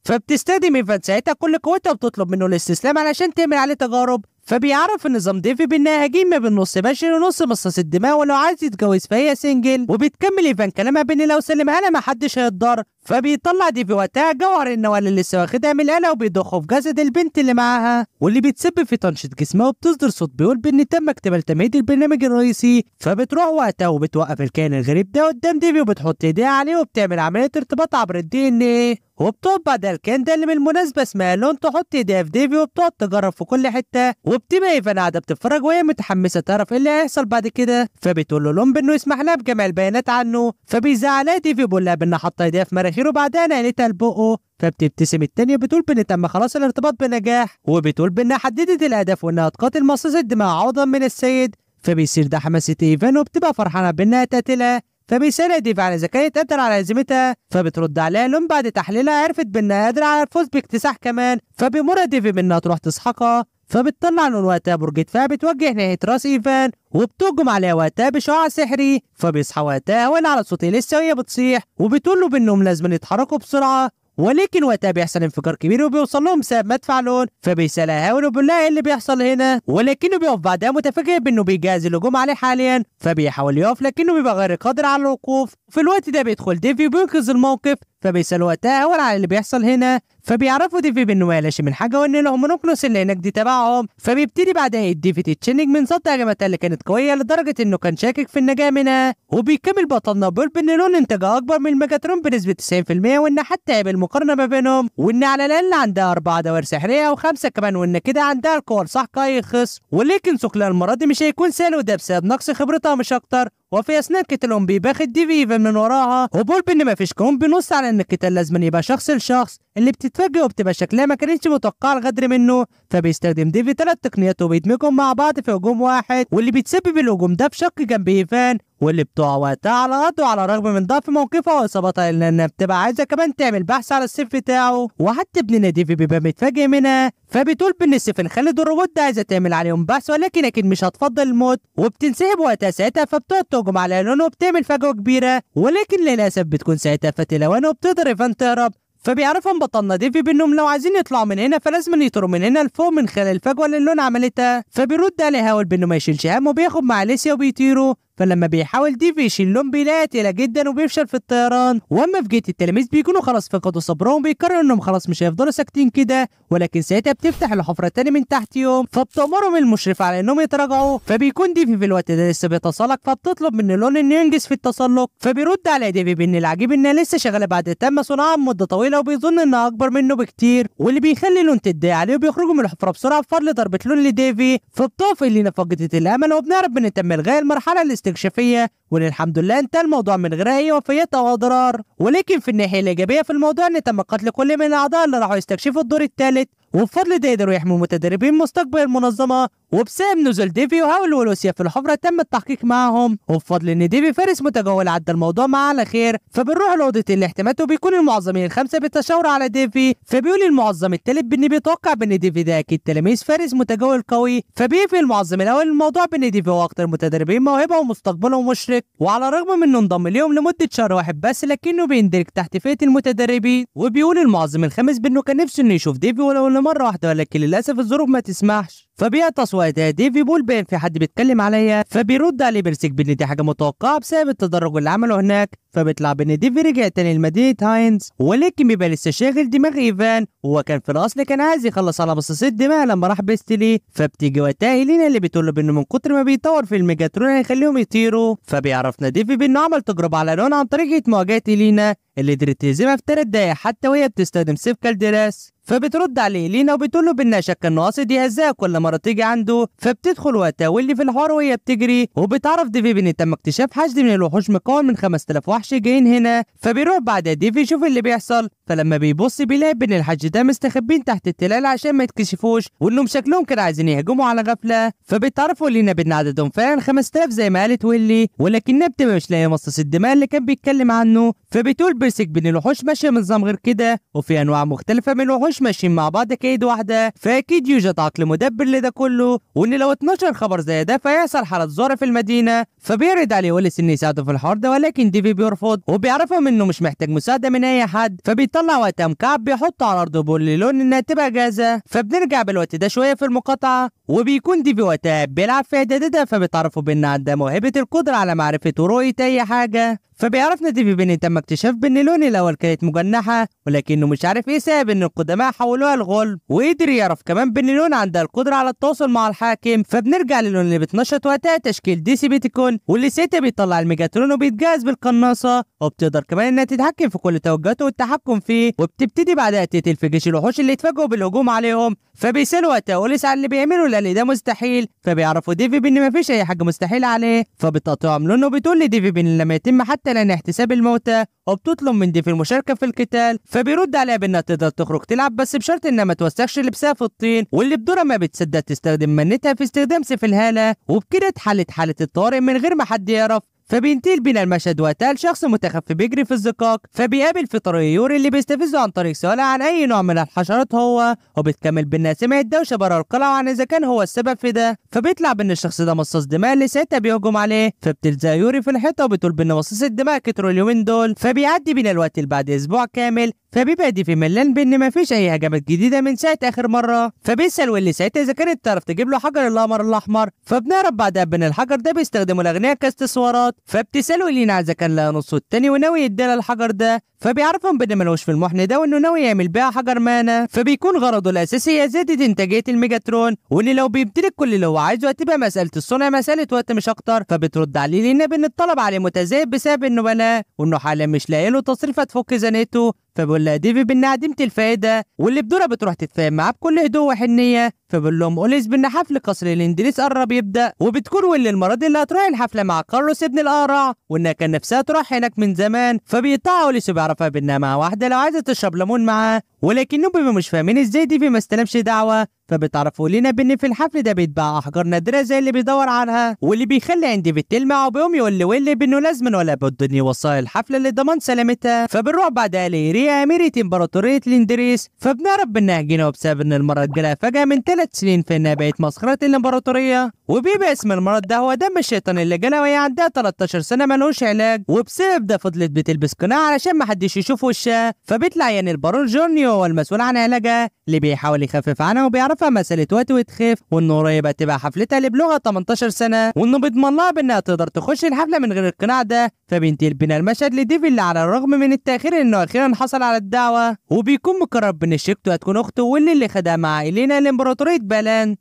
فبتستخدم ايفان ساعتها كل قوتها وبتطلب منه الاستسلام علشان تعمل عليه تجارب فبيعرف النظام ديفي بانها هجيمه بالنص بشر ونص مصاص الدماء ولو عايز يتجوز فهي سنجل وبتكمل ايفان كلامها بان لو سلمها لها محدش هيتضر فبيطلع وقتها جوهر النوال اللي لسه واخدها من الآلة وبيضخه في جسد البنت اللي معاها واللي بتسبب في تنشيط جسمها وبتصدر صوت بيقول بان تم اكتمال تمهيد البرنامج الرئيسي فبتروح وقتها وبتوقف الكائن الغريب ده قدام ديفي وبتحط ايديها عليه وبتعمل عمليه ارتباط عبر الدي ان ايه وبتقعد بعد الكائن ده اللي بالمناسبه اسمها لون تحط ايديها في ديفي وبتقعد تجرب في كل حته وبتبقى ايفان قاعده بتتفرج وهي متحمسه تعرف ايه اللي هيحصل بعد كده فبتقول له لون بانه يسمح لها بجمع البيانات عنه فبيزعلها ديفي بيقول لها بإنها حاطه ايديها في مرة الأخير بعدين عينتها يعني لبقه فبتبتسم التانية بتقول بإن تم خلاص الارتباط بنجاح وبتقول بإنها حددت الهدف وإنها تقاتل مصاص الدماء عوضا من السيد فبيصير ده حماسة إيفان وبتبقى فرحانة بإنها تقتلها فبيسألها ديف على إذا كانت قادرة على هزيمتها فبترد عليها لون بعد تحليلها عرفت بإنها قادرة على الفوز باكتساح كمان فبيمر ديفي بإنها تروح تسحقها فبتطلع انه وقتها برج دفاع بتوجه ناحية راس إيفان وبتهجم عليه وقتها بشعاع سحري فبيصحى وقتها وين على صوت لسه وهي بتصيح وبتقول له بأنهم لازم يتحركوا بسرعة ولكن وقتها بيحصل انفجار كبير وبيوصل لهم بسبب مدفع لون فبيسالها هاول وبيقول لها ايه اللي بيحصل هنا ولكنه بيقف بعدها متفاجئ بانه بيجهز الهجوم عليه حاليا فبيحاول يقف لكنه بيبقى غير قادر على الوقوف في الوقت ده بيدخل ديفي وبينقذ الموقف فبيسألوا وقتها أول على اللي بيحصل هنا فبيعرفوا ديفي إنه ما يلاش من حاجة وإن الأومونوكلوس اللي هناك دي تبعهم فبيبتدي بعدها ديفيد تشنج من صد هجماتها اللي كانت قوية لدرجة إنه كان شاكك في النجاة منها وبيكمل بطلنا بول بان لون إنتاجها أكبر من ميجاترون بنسبة 90% وإن حتى عيب المقارنه ما بينهم وإن على الأقل عندها أربع دوائر سحرية أو خمسة كمان وإن كده عندها القوة الصح يخص ولكن ثقلها المرة دي مش هيكون سهل وده بسبب نقص خبرتها مش أكتر وفي اثناء قتالهم بيباخد ديفي ايفن من وراها وبول بان ما فيش كون بنص على ان القتال لازم يبقى شخص لشخص اللي بتتفاجئ وبتبقى شكلها ما كانتش متوقعه الغدر منه فبيستخدم ديفي ثلاث تقنيات وبيدمجهم مع بعض في هجوم واحد واللي بيتسبب الهجوم ده في شق جنب ايفان واللي بتقع وقتها على قد وعلى الرغم من ضعف موقفها الا لانها بتبقى عايزه كمان تعمل بحث على السيف بتاعه وحتى ابن ناديفي بيبقى متفاجئ منها فبتقول بان السيف خالد الروبوت ده عايزه تعمل عليهم بحث ولكن اكيد مش هتفضل الموت وبتنسحب وقتها ساعتها فبتقعد تهجم على لون وبتعمل فجوه كبيره ولكن للاسف بتكون ساعتها فتلوان وبتقدر ايفان تهرب فبيعرفهم بطلنا ديفي بانهم لو عايزين يطلعوا من هنا فلازم يطيروا من هنا لفوق من خلال الفجوه اللي اللون عملتها فبيرد عليها بانه ما يشيلش هم وبياخد مع اليسيا وبيطيروا فلما بيحاول ديف يشيلهم بيلاقي جدا وبيفشل في الطيران واما في جيت التلاميذ بيكونوا خلاص فقدوا صبرهم بيقرروا انهم خلاص مش هيفضلوا ساكتين كده ولكن ساعتها بتفتح الحفره التانية من تحت يوم فبتأمرهم المشرفة على انهم يتراجعوا فبيكون ديفي في الوقت ده لسه بيتسلق فبتطلب من لون انه ينجز في التسلق فبيرد على ديفي بان العجيب انها لسه شغاله بعد تم صنعها مده طويله وبيظن انها اكبر منه بكتير واللي بيخلي لون تتضايق عليه وبيخرجوا من الحفره بسرعه بفضل ضربه لون لديفي فبتقف اللي فقدت الامل وبنعرف ان تم الغاء المرحله استكشافيه وللحمد لله انتهى الموضوع من غير اي وفيات او اضرار ولكن في الناحيه الايجابيه في الموضوع ان تم قتل كل من الاعضاء اللي راحوا يستكشفوا الدور الثالث وبفضل ده يقدروا يحموا المتدربين مستقبل المنظمة وبسبب نزول ديفي وهاول ولوسيا في الحفرة تم التحقيق معهم وبفضل ان ديفي فارس متجول عدى الموضوع معاه على خير فبنروح لأوضة الاحتمالات وبيكون المعظمين الخمسة بالتشاور على ديفي فبيقول المعظم التالت بان بيتوقع بان ديفي ده اكيد تلاميذ فارس متجول قوي فبيقفل المعظم الاول الموضوع بان ديفي هو اكتر متدربين موهبة ومستقبلهم مشرق وعلى الرغم من انه انضم ليهم لمدة شهر واحد بس لكنه بيندرج تحت فئة المتدربين وبيقول المعظم الخامس بانه كان نفسه انه يشوف ديفي ولو مرة واحدة ولكن للأسف الظروف ما تسمحش فبيعطس وقتها ديفي بول بان في حد بيتكلم عليا فبيرد عليه بيرسيك بان دي حاجه متوقعه بسبب التدرج اللي عمله هناك فبيطلع بان ديفي رجع تاني لمدينه هاينز ولكن بيبقى لسه شاغل دماغ ايفان هو كان في الاصل كان عايز يخلص على بصاصه الدماء لما راح بيستلي فبتيجي وقتها هيلينا اللي بتقول له بانه من كتر ما بيطور في الميجاترون هيخليهم يطيروا فبيعرفنا ديفي بانه عمل تجربه على لون عن طريقه مواجهه هيلينا اللي قدرت تهزمها في ثلاث دقايق حتى وهي بتستخدم سيف كالديراس فبترد عليه لينا وبتقول له بانها شك انه قاصد يهزها كل مره تيجي عنده فبتدخل وقتها واللي في الحوار وهي بتجري وبتعرف ديفي بان تم اكتشاف حشد من الوحوش مكون من 5000 وحش جايين هنا فبيروح بعدها ديفي يشوف اللي بيحصل فلما بيبص بيلاقي بان الحشد ده مستخبين تحت التلال عشان ما يتكشفوش وانهم شكلهم كانوا عايزين يهجموا على غفله فبيتعرفوا لينا بان عددهم فعلا 5000 زي ما قالت ويلي ولكنها بتبقى مش لاقيه مصاص الدماء اللي كان بيتكلم عنه فبتقول بيرسك بان الوحوش ماشيه بنظام غير كده وفي انواع مختلفه من الوحوش ماشيين مع بعض كايد واحده فاكيد يوجد عقل مدبر لده كله وان لو اتنشر خبر زي ده فيحصل حاله ذعر في المدينه فبيرد عليه ويلس ان يساعده في الحوار ده ولكن ديفي بيرفض وبيعرفهم انه مش محتاج مساعده من اي حد فبيطلع وقتها مكعب بيحطه على بيقول لون انها تبقى جاهزه فبنرجع بالوقت ده شويه في المقاطعه وبيكون ديفي وقتها بيلعب في اعداداتها فبتعرفوا بان عندها موهبه القدره على معرفه ورؤيه اي حاجه فبيعرفنا ديفي بان تم اكتشاف بان لون الاول كانت مجنحه ولكنه مش عارف إيه سبب ان القدماء حولوها لغلب وقدر يعرف كمان بنلون عندها القدره على التواصل مع الحاكم فبنرجع للون اللي بتنشط وقتها تشكيل سي بيتكون واللي سيتا بيطلع الميجاترون وبيتجهز بالقناصه وبتقدر كمان انها تتحكم في كل توجهاته والتحكم فيه وبتبتدي بعدها تقتل في جيش الوحوش اللي اتفاجئوا بالهجوم عليهم فبيسالوا وقتها اوليس على اللي بيعمله لان ده مستحيل فبيعرفوا ديفي بان مفيش اي حاجه مستحيله عليه فبتقطعهم لونه وبتقول لديفي بان لما يتم حتى لان احتساب الموتى وبتطلب من ديف المشاركه في القتال فبيرد عليها بانها تقدر تخرج تلعب بس بشرط انها ما توسخش لبسها في الطين واللي بدورها ما بتصدق تستخدم منتها في استخدام سيف الهاله وبكده اتحلت حاله الطوارئ من غير ما حد يعرف فبينتقل بينا المشهد وقتها لشخص متخفي بيجري في الزقاق فبيقابل في طريق يوري اللي بيستفزه عن طريق سؤاله عن اي نوع من الحشرات هو وبتكمل بان سمع الدوشه بره القلعه وعن اذا كان هو السبب في ده فبيطلع بان الشخص ده مصاص دماء اللي ساعتها بيهجم عليه فبتلزق يوري في الحيطه وبتقول بان مصاص الدماء كتروا اليومين دول فبيعدي بينا الوقت اللي بعد اسبوع كامل فبيبقى دي في ملان بان مفيش اي هجمات جديده من ساعه اخر مره فبيسال ويلي ساعتها اذا كانت تعرف تجيب له حجر القمر الاحمر فبنعرف بعدها بان الحجر ده بيستخدمه الاغنياء كاستثمارات فبتساله لينا اذا كان لها نصه التاني وناوي يديلها الحجر ده فبيعرفهم بان ملوش في المحن ده وانه ناوي يعمل بيها حجر مانا فبيكون غرضه الاساسي زياده انتاجيه الميجاترون وان لو بيمتلك كل اللي هو عايزه هتبقى مساله الصنع مساله وقت مش اكتر فبترد عليه لينا بان الطلب عليه متزايد بسبب انه بناه وانه حاليا مش لاقي له تصريفه تفك زنيته فبقول لها دي عديمة الفائدة واللي بدورها بتروح تتفاهم معاه بكل هدوء وحنية فبقول لهم أوليس بأن حفل قصر الإندليس قرب يبدأ وبتكون ويل المرة دي اللي هتروح الحفلة مع كارلوس ابن القارع وإنها كان نفسها تروح هناك من زمان فبيقطعها أوليس وبيعرفها بأنها مع واحدة لو عايزة تشرب ليمون معاه ولكنهم بيبقوا مش فاهمين إزاي ديفي ما استلمش دعوة فبتعرفوا لنا بان في الحفل ده بيتباع احجار نادره زي اللي بيدور عنها واللي بيخلي عندي في التلمع وبيقوم يقول لويلي بانه لازما ولا بد اني وصايا الحفله لضمان سلامتها فبنروح بعدها ليريا أميرة إمبراطورية لندريس فبنعرف بأنها جينا وبسبب إن المرض جالها فجأة من ثلاث سنين فإنها بقت مسخرة الإمبراطورية وبيبقى اسم المرض ده هو دم الشيطان اللي جالها وهي عندها 13 سنة ملهوش علاج وبسبب ده فضلت بتلبس قناع علشان محدش يشوف وشها فبيطلع يعني البارون جونيو هو المسؤول عن علاجها اللي بيحاول يخفف عنها وبيعرف تعرفها ما وقت وتخاف وانه قريب هتبقى حفلتها اللي بلغها 18 سنه وانه بيضمن لها بانها تقدر تخش الحفله من غير القناع ده فبنتي البنا المشهد لديفي اللي على الرغم من التاخير انه اخيرا حصل على الدعوه وبيكون مقرر بان شيكته هتكون اخته واللي اللي خدها مع ايلينا لامبراطوريه بالان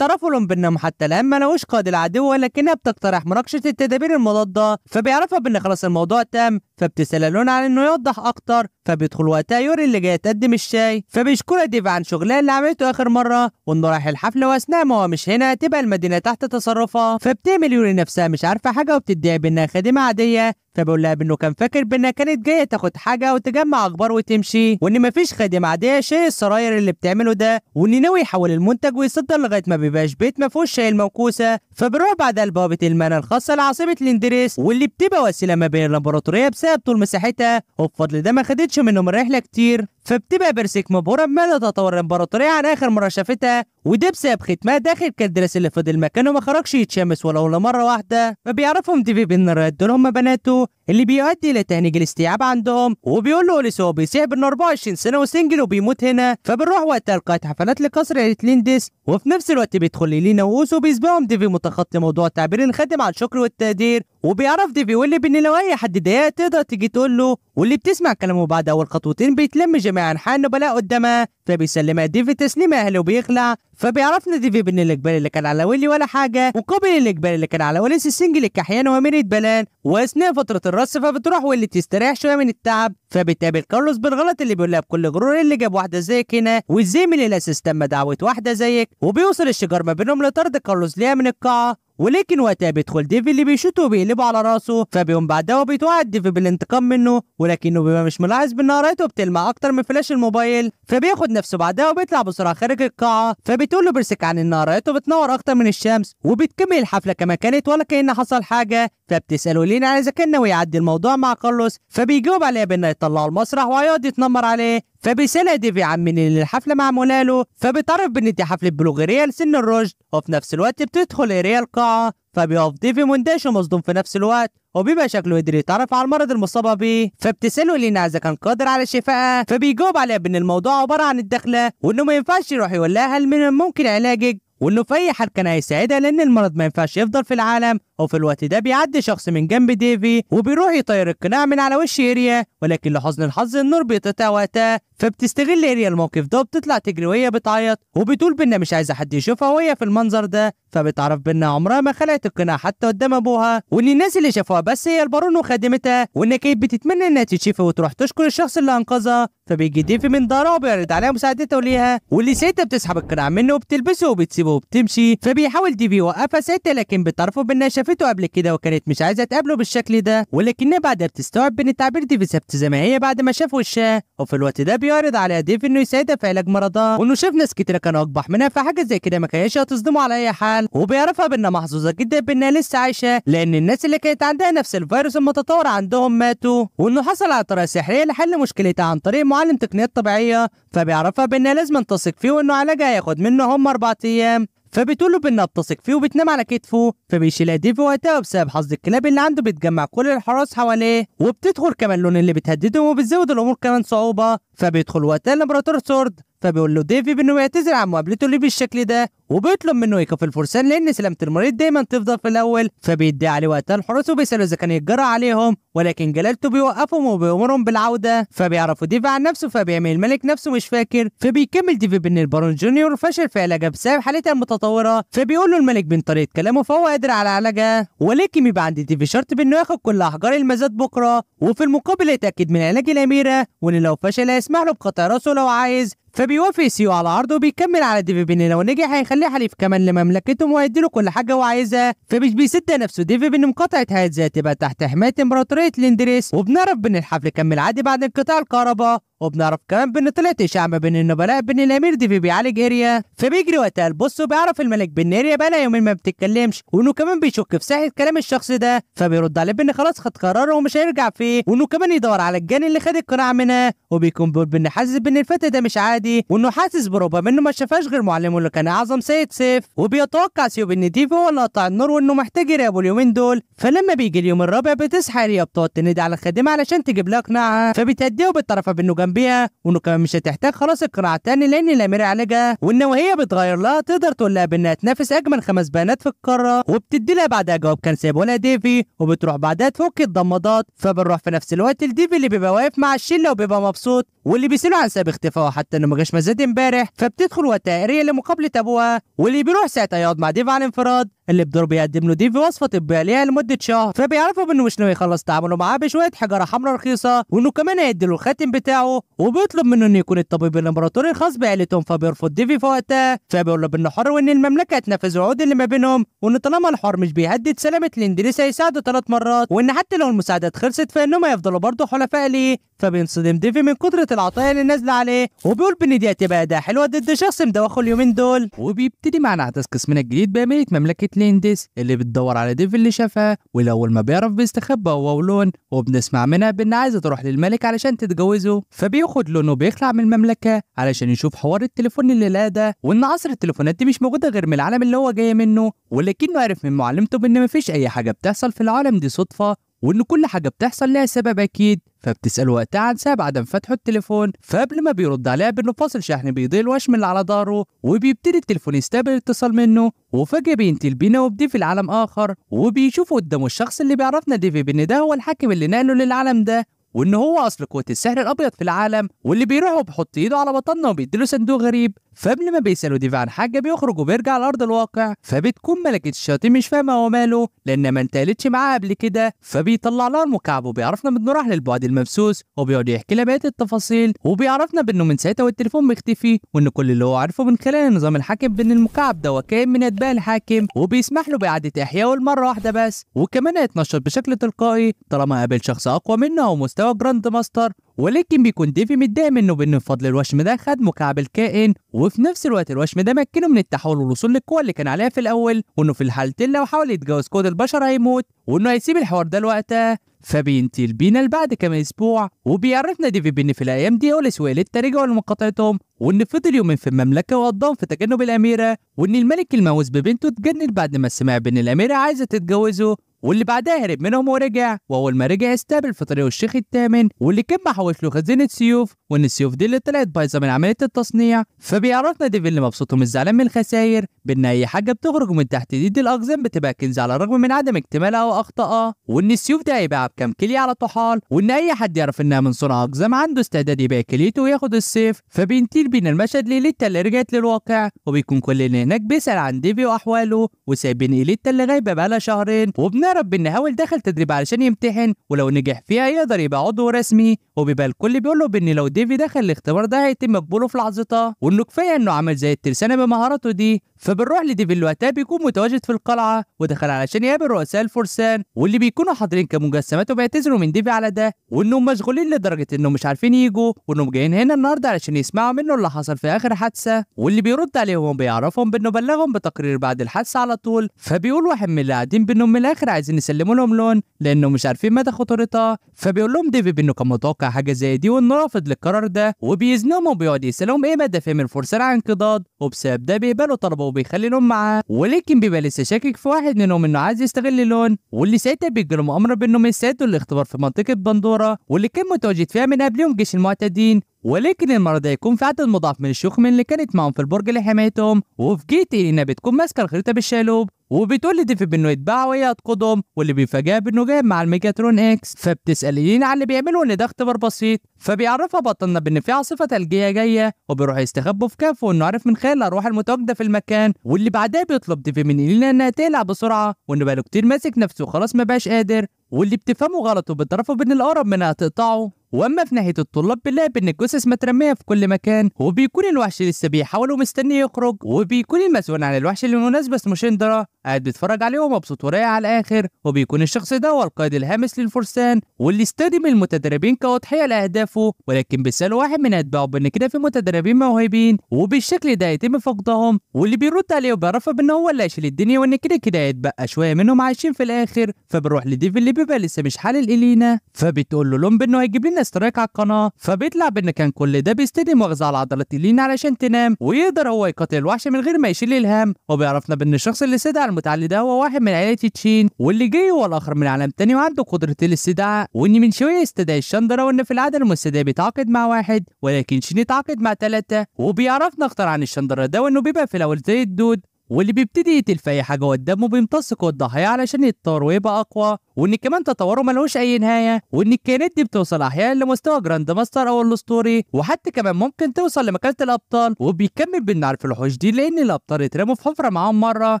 لهم بينهم حتى الان ما لقوش قائد العدو ولكنها بتقترح مناقشه التدابير المضاده فبيعرفها بان خلاص الموضوع تم فبتسأل الون عن إنه يوضح أكتر فبيدخل وقتها يوري اللي جاي يقدم الشاي فبيشكر ديف عن شغلها اللي عملته آخر مرة وإنه رايح الحفلة وأثناء ما هو مش هنا تبقى المدينة تحت تصرفها فبتعمل يوري نفسها مش عارفة حاجة وبتدعي بإنها خادمة عادية فبقول لها بانه كان فاكر بانها كانت جايه تاخد حاجه وتجمع اخبار وتمشي وان مفيش خادم عاديه شايل السراير اللي بتعمله ده وان ناوي يحول المنتج ويصدر لغايه ما بيبقاش بيت ما فيهوش شاي الموكوسه فبيروح بعدها لبوابه المانا الخاصه لعاصمه الاندريس واللي بتبقى وسيله ما بين الامبراطوريه بسبب طول مساحتها وبفضل ده ما خدتش منهم الرحله كتير فبتبقى بيرسيك مبهوره بمدى تطور الامبراطوريه عن اخر مره شافتها وده بسبب ختمها داخل الكدرس اللي فضل مكانه ما خرجش يتشمس ولو لمره واحده فبيعرفهم ديفي بالنار دول هم بناته اللي بيؤدي الى تهنيج الاستيعاب عندهم وبيقول له اوليس هو بيصيح انه 24 سنه وسنجل وبيموت هنا فبنروح وقتها لقاءات حفلات لقصر عيله ليندس وفي نفس الوقت بيدخل لينا ووسو بيسبقهم ديفي متخطي موضوع تعبير الخادم عن الشكر والتقدير وبيعرف ديفي بيقول لي بان لو اي حد ضايقها تقدر تيجي تقول له واللي بتسمع كلامه بعد اول خطوتين بيتلم جميع انحاء النبلاء قدامها فبيسلمها ديفي تسليم اهله وبيخلع فبيعرفنا ديفي بان الجبال اللي كان على ويلي ولا حاجه وقبل الجبال اللي كان على وليس السنجل الكحيان وامير بلان واثناء فتره الرص فبتروح واللي تستريح شويه من التعب فبتقابل كارلوس بالغلط اللي بيقول لها بكل غرور اللي جاب واحده زيك هنا وازاي من الاساس تم دعوه واحده زيك وبيوصل الشجار ما بينهم لطرد كارلوس ليها من القاعه ولكن وقتها بيدخل ديف اللي بيشوطه وبيقلبه على راسه فبيقوم بعدها وبيتوعد ديف بالانتقام منه ولكنه بيبقى مش ملاحظ بان بتلمع اكتر من فلاش الموبايل فبياخد نفسه بعدها وبيطلع بسرعه خارج القاعه فبتقول له برسك عن ان بتنور اكتر من الشمس وبتكمل الحفله كما كانت ولا كان حصل حاجه فبتساله لينا اذا كان ناوي يعدي الموضوع مع كارلوس فبيجاوب عليها بانه يطلعه المسرح وهيقعد يتنمر عليه فبيسأل ديفي عن من اللي الحفلة مع مونالو فبيتعرف بإن دي حفلة بلوغيريا لسن الرشد وفي نفس الوقت بتدخل إيريا القاعة فبيقف ديفي مندهش ومصدوم في نفس الوقت وبيبقى شكله قدر يتعرف على المرض المصابة بيه فبتسأله لينا إذا كان قادر على شفائها فبيجاوب عليها بإن الموضوع عبارة عن الدخلة وإنه ما ينفعش يروح يقول لها هل من ممكن علاجك وانه في اي حال كان هيساعدها لان المرض ما ينفعش يفضل في العالم وفي الوقت ده بيعدي شخص من جنب ديفي وبيروح يطير القناع من على وش اريا ولكن لحزن الحظ النور بيتقطع وقتها فبتستغل اريا الموقف ده وبتطلع تجري وهي بتعيط وبتقول بانها مش عايزه حد يشوفها وهي في المنظر ده فبتعرف بانها عمرها ما خلعت القناع حتى قدام ابوها وان الناس اللي شافوها بس هي البارون وخادمتها وان كانت بتتمنى انها تتشفى وتروح تشكر الشخص اللي انقذها فبيجي ديفي من دارها وبيعرض عليها مساعدته ليها واللي ساعتها بتسحب القناع منه وبتلبسه وبتسيبه وبتمشي فبيحاول ديفي يوقفها ساعتها لكن بتعرفه بانها شافته قبل كده وكانت مش عايزه تقابله بالشكل ده ولكنها بعدها بتستوعب ان تعبير ديفي ثابت زي ما هي بعد ما شاف وشها وفي الوقت ده بيعرض على ديفي انه يساعدها في علاج مرضها وانه شاف ناس كتيره كانوا اقبح منها فحاجه زي كده ما كانتش هتصدمه على اي حال وبيعرفها بانها محظوظه جدا بانها لسه عايشه لان الناس اللي كانت عندها نفس الفيروس المتطور عندهم ماتوا وانه حصل على طريقه سحريه لحل مشكلتها عن طريق معلم تقنيات طبيعيه فبيعرفها بانها لازم تثق فيه وانه علاجها هياخد منه هم اربع ايام فبتقول له بانها بتثق فيه وبتنام على كتفه ايديه في وقتها وبسبب حظ الكلاب اللي عنده بتجمع كل الحراس حواليه وبتدخل كمان لون اللي بتهددهم وبتزود الامور كمان صعوبه فبيدخل وقتها الامبراطور سورد فبيقول له ديفيد انه بيعتذر عن مقابلته ليه بالشكل ده وبيطلب منه يقف الفرسان لان سلامه المريض دايما تفضل في الاول فبيدي عليه وقتها الحرس وبيساله اذا كان يتجرى عليهم ولكن جلالته بيوقفهم وبيامرهم بالعوده فبيعرفوا ديفي عن نفسه فبيعمل الملك نفسه مش فاكر فبيكمل ديفي بان البارون جونيور فشل في علاجه بسبب حالتها المتطوره فبيقول له الملك بين طريقه كلامه فهو قادر على علاجها ولكن يبقى عند ديفي شرط بانه ياخد كل احجار المزاد بكره وفي المقابل يتاكد من علاج الاميره وان لو فشل هيسمح له بقطع راسه لو عايز فبيوافق سيو على عرضه وبيكمل على ديفي بان لو نجح هيخليه حليف كمان لمملكتهم وهيديله كل حاجه هو عايزها فمش بيصدق نفسه ديفي بان مقاطعه هيتز تبقى تحت حمايه امبراطوريه ليندريس وبنعرف بان الحفل كمل عادي بعد انقطاع الكهرباء وبنعرف كمان بان طلعت اشاعه بين النبلاء بان الامير ديفي بيعالج اريا فبيجري وقتها البص وبيعرف الملك بان اريا بقى يومين ما بتتكلمش وانه كمان بيشك في صحه كلام الشخص ده فبيرد عليه بان خلاص خد قراره ومش هيرجع فيه وانه كمان يدور على الجاني اللي خد القناع منها وبيكون بيقول بان حاسس بان الفتى ده مش عادي وانه حاسس بربما انه ما شافهاش غير معلمه اللي كان اعظم سيد سيف وبيتوقع سيوب ان ديفي هو اللي قطع النور وانه محتاج يريا اليومين دول فلما بيجي اليوم الرابع بتصحى اريا بتقعد تنادي على الخادمه علشان تجيب لها قناعها فبتأديه وبتعرفها بانه جنب بيها وانه كمان مش هتحتاج خلاص القناع التاني لان الاميره عالجها وان وهي بتغير لها تقدر تقول لها بانها تنافس اجمل خمس بنات في القاره وبتدي لها بعدها جواب كان سايبه لها ديفي وبتروح بعدها تفك الضمادات فبنروح في نفس الوقت لديفي اللي بيبقى واقف مع الشله وبيبقى مبسوط واللي بيسألوا عن سبب اختفائه حتى انه ما جاش مزاد امبارح فبتدخل وتقرية لمقابلة ابوها واللي بيروح ساعتها يقعد مع ديف عن انفراد اللي بدور بيقدم له ديف وصفة طبية ليها لمدة شهر فبيعرفوا انه مش ناوي يخلص تعامله معاه بشوية حجارة حمراء رخيصة وانه كمان هيدي له الخاتم بتاعه وبيطلب منه انه يكون الطبيب الامبراطوري الخاص بعيلتهم فبيرفض ديفي في وقتها فبيقول له انه حر وان المملكة تنفذ العقود اللي ما بينهم وان طالما الحر مش بيهدد سلامة الاندلس هيساعده ثلاث مرات وان حتى لو المساعدات خلصت فانهم هيفضلوا برضه حلفاء ليه فبينصدم ديفي من كترة العطايا اللي نازلة عليه وبيقول بان دي هتبقى أداة حلوة ضد شخص مدوخه اليومين دول وبيبتدي معنا هتسكس من الجديد بأمريكا مملكة ليندس اللي بتدور على ديفي اللي شافها والأول ما بيعرف بيستخبى هو ولون وبنسمع منها بإن عايزة تروح للملك علشان تتجوزه فبياخد لون وبيخلع من المملكة علشان يشوف حوار التليفون اللي لا ده وإن عصر التليفونات دي مش موجودة غير من العالم اللي هو جاي منه ولكنه عرف من معلمته بإن مفيش أي حاجة بتحصل في العالم دي صدفة وإن كل حاجة بتحصل لها سبب أكيد فبتسأل وقتها عن سبب عدم فتحه التليفون فقبل ما بيرد عليها بإنه فاصل شحن بيضيء الوشم اللي على ظهره وبيبتدي التليفون يستقبل اتصال منه وفجأة بينتهي وبدي في العالم آخر وبيشوف قدامه الشخص اللي بيعرفنا ديفي بإن ده هو الحاكم اللي نقله للعالم ده وإن هو أصل قوة السحر الأبيض في العالم واللي بيروح وبيحط إيده على بطننا وبيديله صندوق غريب فقبل ما بيسألوا ديفا عن حاجة بيخرج وبيرجع لأرض الواقع فبتكون ملكة الشياطين مش فاهمة هو ماله لأن ما انتقلتش معاه قبل كده فبيطلع لها المكعب وبيعرفنا بإنه راح للبعد المبسوس وبيقعد يحكي لها بقية التفاصيل وبيعرفنا بإنه من ساعتها والتليفون مختفي وإن كل اللي هو عارفه من خلال نظام الحاكم بإن المكعب ده وكائن من أتباع الحاكم وبيسمح له بإعادة إحيائه لمرة واحدة بس وكمان هيتنشط بشكل تلقائي طالما قابل شخص أقوى منه أو مستوى جراند ماستر ولكن بيكون ديفي متضايق منه بانه بفضل الوشم ده خد مكعب الكائن وفي نفس الوقت الوشم ده مكنه من التحول والوصول للقوه اللي كان عليها في الاول وانه في الحالتين لو حاول يتجوز كود البشر هيموت وانه هيسيب الحوار ده لوقتها فبينتهي البينا لبعد كام اسبوع وبيعرفنا ديفي بان في الايام دي اولس وإليتا رجعوا لمقاطعتهم وان فضل يومين في المملكه وقضاهم في تجنب الاميره وان الملك الموز ببنته اتجنن بعد ما سمع بان الاميره عايزه تتجوزه واللي بعدها هرب منهم ورجع واول ما رجع استقبل في طريقه الشيخ الثامن واللي كان محوش له خزينه سيوف وان السيوف دي اللي طلعت بايظه من عمليه التصنيع فبيعرفنا ديفيل اللي مبسوط ومش زعلان من الخساير بان اي حاجه بتخرج من تحت ايد الاقزام بتبقى كنز على الرغم من عدم اكتمالها او اخطائها وان السيوف ده هيباع بكام كليه على طحال وان اي حد يعرف انها من صنع اقزام عنده استعداد يبيع كليته وياخد السيف فبينتيل بين المشهد ليليتا اللي رجعت للواقع وبيكون كل اللي هناك بيسال عن ديفي واحواله وسايبين ايليتا اللي غايبه بقالها شهرين وابنها بيعرف بإن هاول دخل تدريب علشان يمتحن ولو نجح فيها يقدر يبقى عضو رسمي وبيبقى الكل بيقول له بإن لو ديفي دخل الاختبار ده هيتم قبوله في لحظتها وإنه كفاية إنه عمل زي الترسانة بمهاراته دي فبنروح وقتها بيكون متواجد في القلعة ودخل علشان يقابل رؤساء الفرسان واللي بيكونوا حاضرين كمجسمات وبيعتذروا من ديفي على ده وانهم مشغولين لدرجة انهم مش عارفين يجوا وانهم جايين هنا النهارده علشان يسمعوا منه اللي حصل في اخر حادثة واللي بيرد عليهم وبيعرفهم بانه بلغهم بتقرير بعد الحادثة على طول فبيقول واحد من اللي قاعدين بانهم من الاخر عايزين يسلموا لهم لون لانه مش عارفين مدى خطورتها فبيقول لهم ديفي بانه كان متوقع حاجة زي دي وانه رافض للقرار ده وبيذنهم وبيقعد يسألهم ايه مدى فهم الفرسان عن انقضاض وبسبب ده بيقبلوا طلبه وبيخلي لون معاه ولكن بيبقى لسه شاكك في واحد منهم انه عايز يستغل اللون واللي ساعتها له مؤامره بانهم يستعدوا للاختبار في منطقه بندوره واللي كان متواجد فيها من قبلهم جيش المعتدين ولكن المرة ده يكون في عدد مضاعف من الشيوخ من اللي كانت معاهم في البرج اللي حمايتهم وفي جيت إنها بتكون ماسكة الخريطة بالشالوب وبتقول في بانه يتباع وهي هتقودهم واللي بيفاجئها بانه جايب مع الميجاترون اكس فبتسال لينا على اللي بيعمله ان ده اختبار بسيط فبيعرفها بطلنا بان في عاصفه ثلجيه جايه وبيروح يستخبوا في كهف وانه عارف من خلال الارواح المتواجده في المكان واللي بعدها بيطلب ديفي من الينا انها تقلع بسرعه وانه بقاله كتير ماسك نفسه وخلاص ما بقاش قادر واللي بتفهمه غلط وبتعرفه بان الاقرب منها هتقطعه واما في ناحيه الطلاب بنلاقي بان الجثث مترميه في كل مكان وبيكون الوحش لسه بيحاولوا مستنيه يخرج وبيكون المسؤول عن الوحش اللي بس اسمه قاعد بيتفرج عليه ومبسوط ورايق على الاخر وبيكون الشخص ده هو القائد الهامس للفرسان واللي استخدم المتدربين كتضحيه لاهدافه ولكن بيسأل واحد من اتباعه بان كده في متدربين موهوبين وبالشكل ده يتم فقدهم واللي بيرد عليه وبيعرفه بان هو اللي هيشيل الدنيا وان كده كده هيتبقى شويه منهم عايشين في الاخر فبنروح لديف اللي بيبقى لسه مش حال الينا فبتقول له لون بانه هيجيب لنا اشتراك على القناه فبيطلع بان كان كل ده بيستني مؤاخذه على عضله اللين علشان تنام ويقدر هو يقاتل الوحش من غير ما يشيل الهام وبيعرفنا بان الشخص اللي استدعى المتعلي ده هو واحد من عائله تشين واللي جاي هو الاخر من عالم تاني وعنده قدره الاستدعاء وان من شويه استدعى الشندره وان في العاده المستدعي بيتعاقد مع واحد ولكن شين اتعاقد مع ثلاثه وبيعرفنا اكتر عن الشندره ده وانه بيبقى في الاول زي الدود واللي بيبتدي يقتل في اي حاجه قدامه قوه ويضحيها علشان يتطور ويبقى اقوى وان كمان تطوره ملوش اي نهايه وان الكائنات دي بتوصل احيانا لمستوى جراند ماستر او الاسطوري وحتى كمان ممكن توصل لمكانه الابطال وبيكمل بالنار في الوحوش دي لان الابطال اترموا في حفره معاهم مره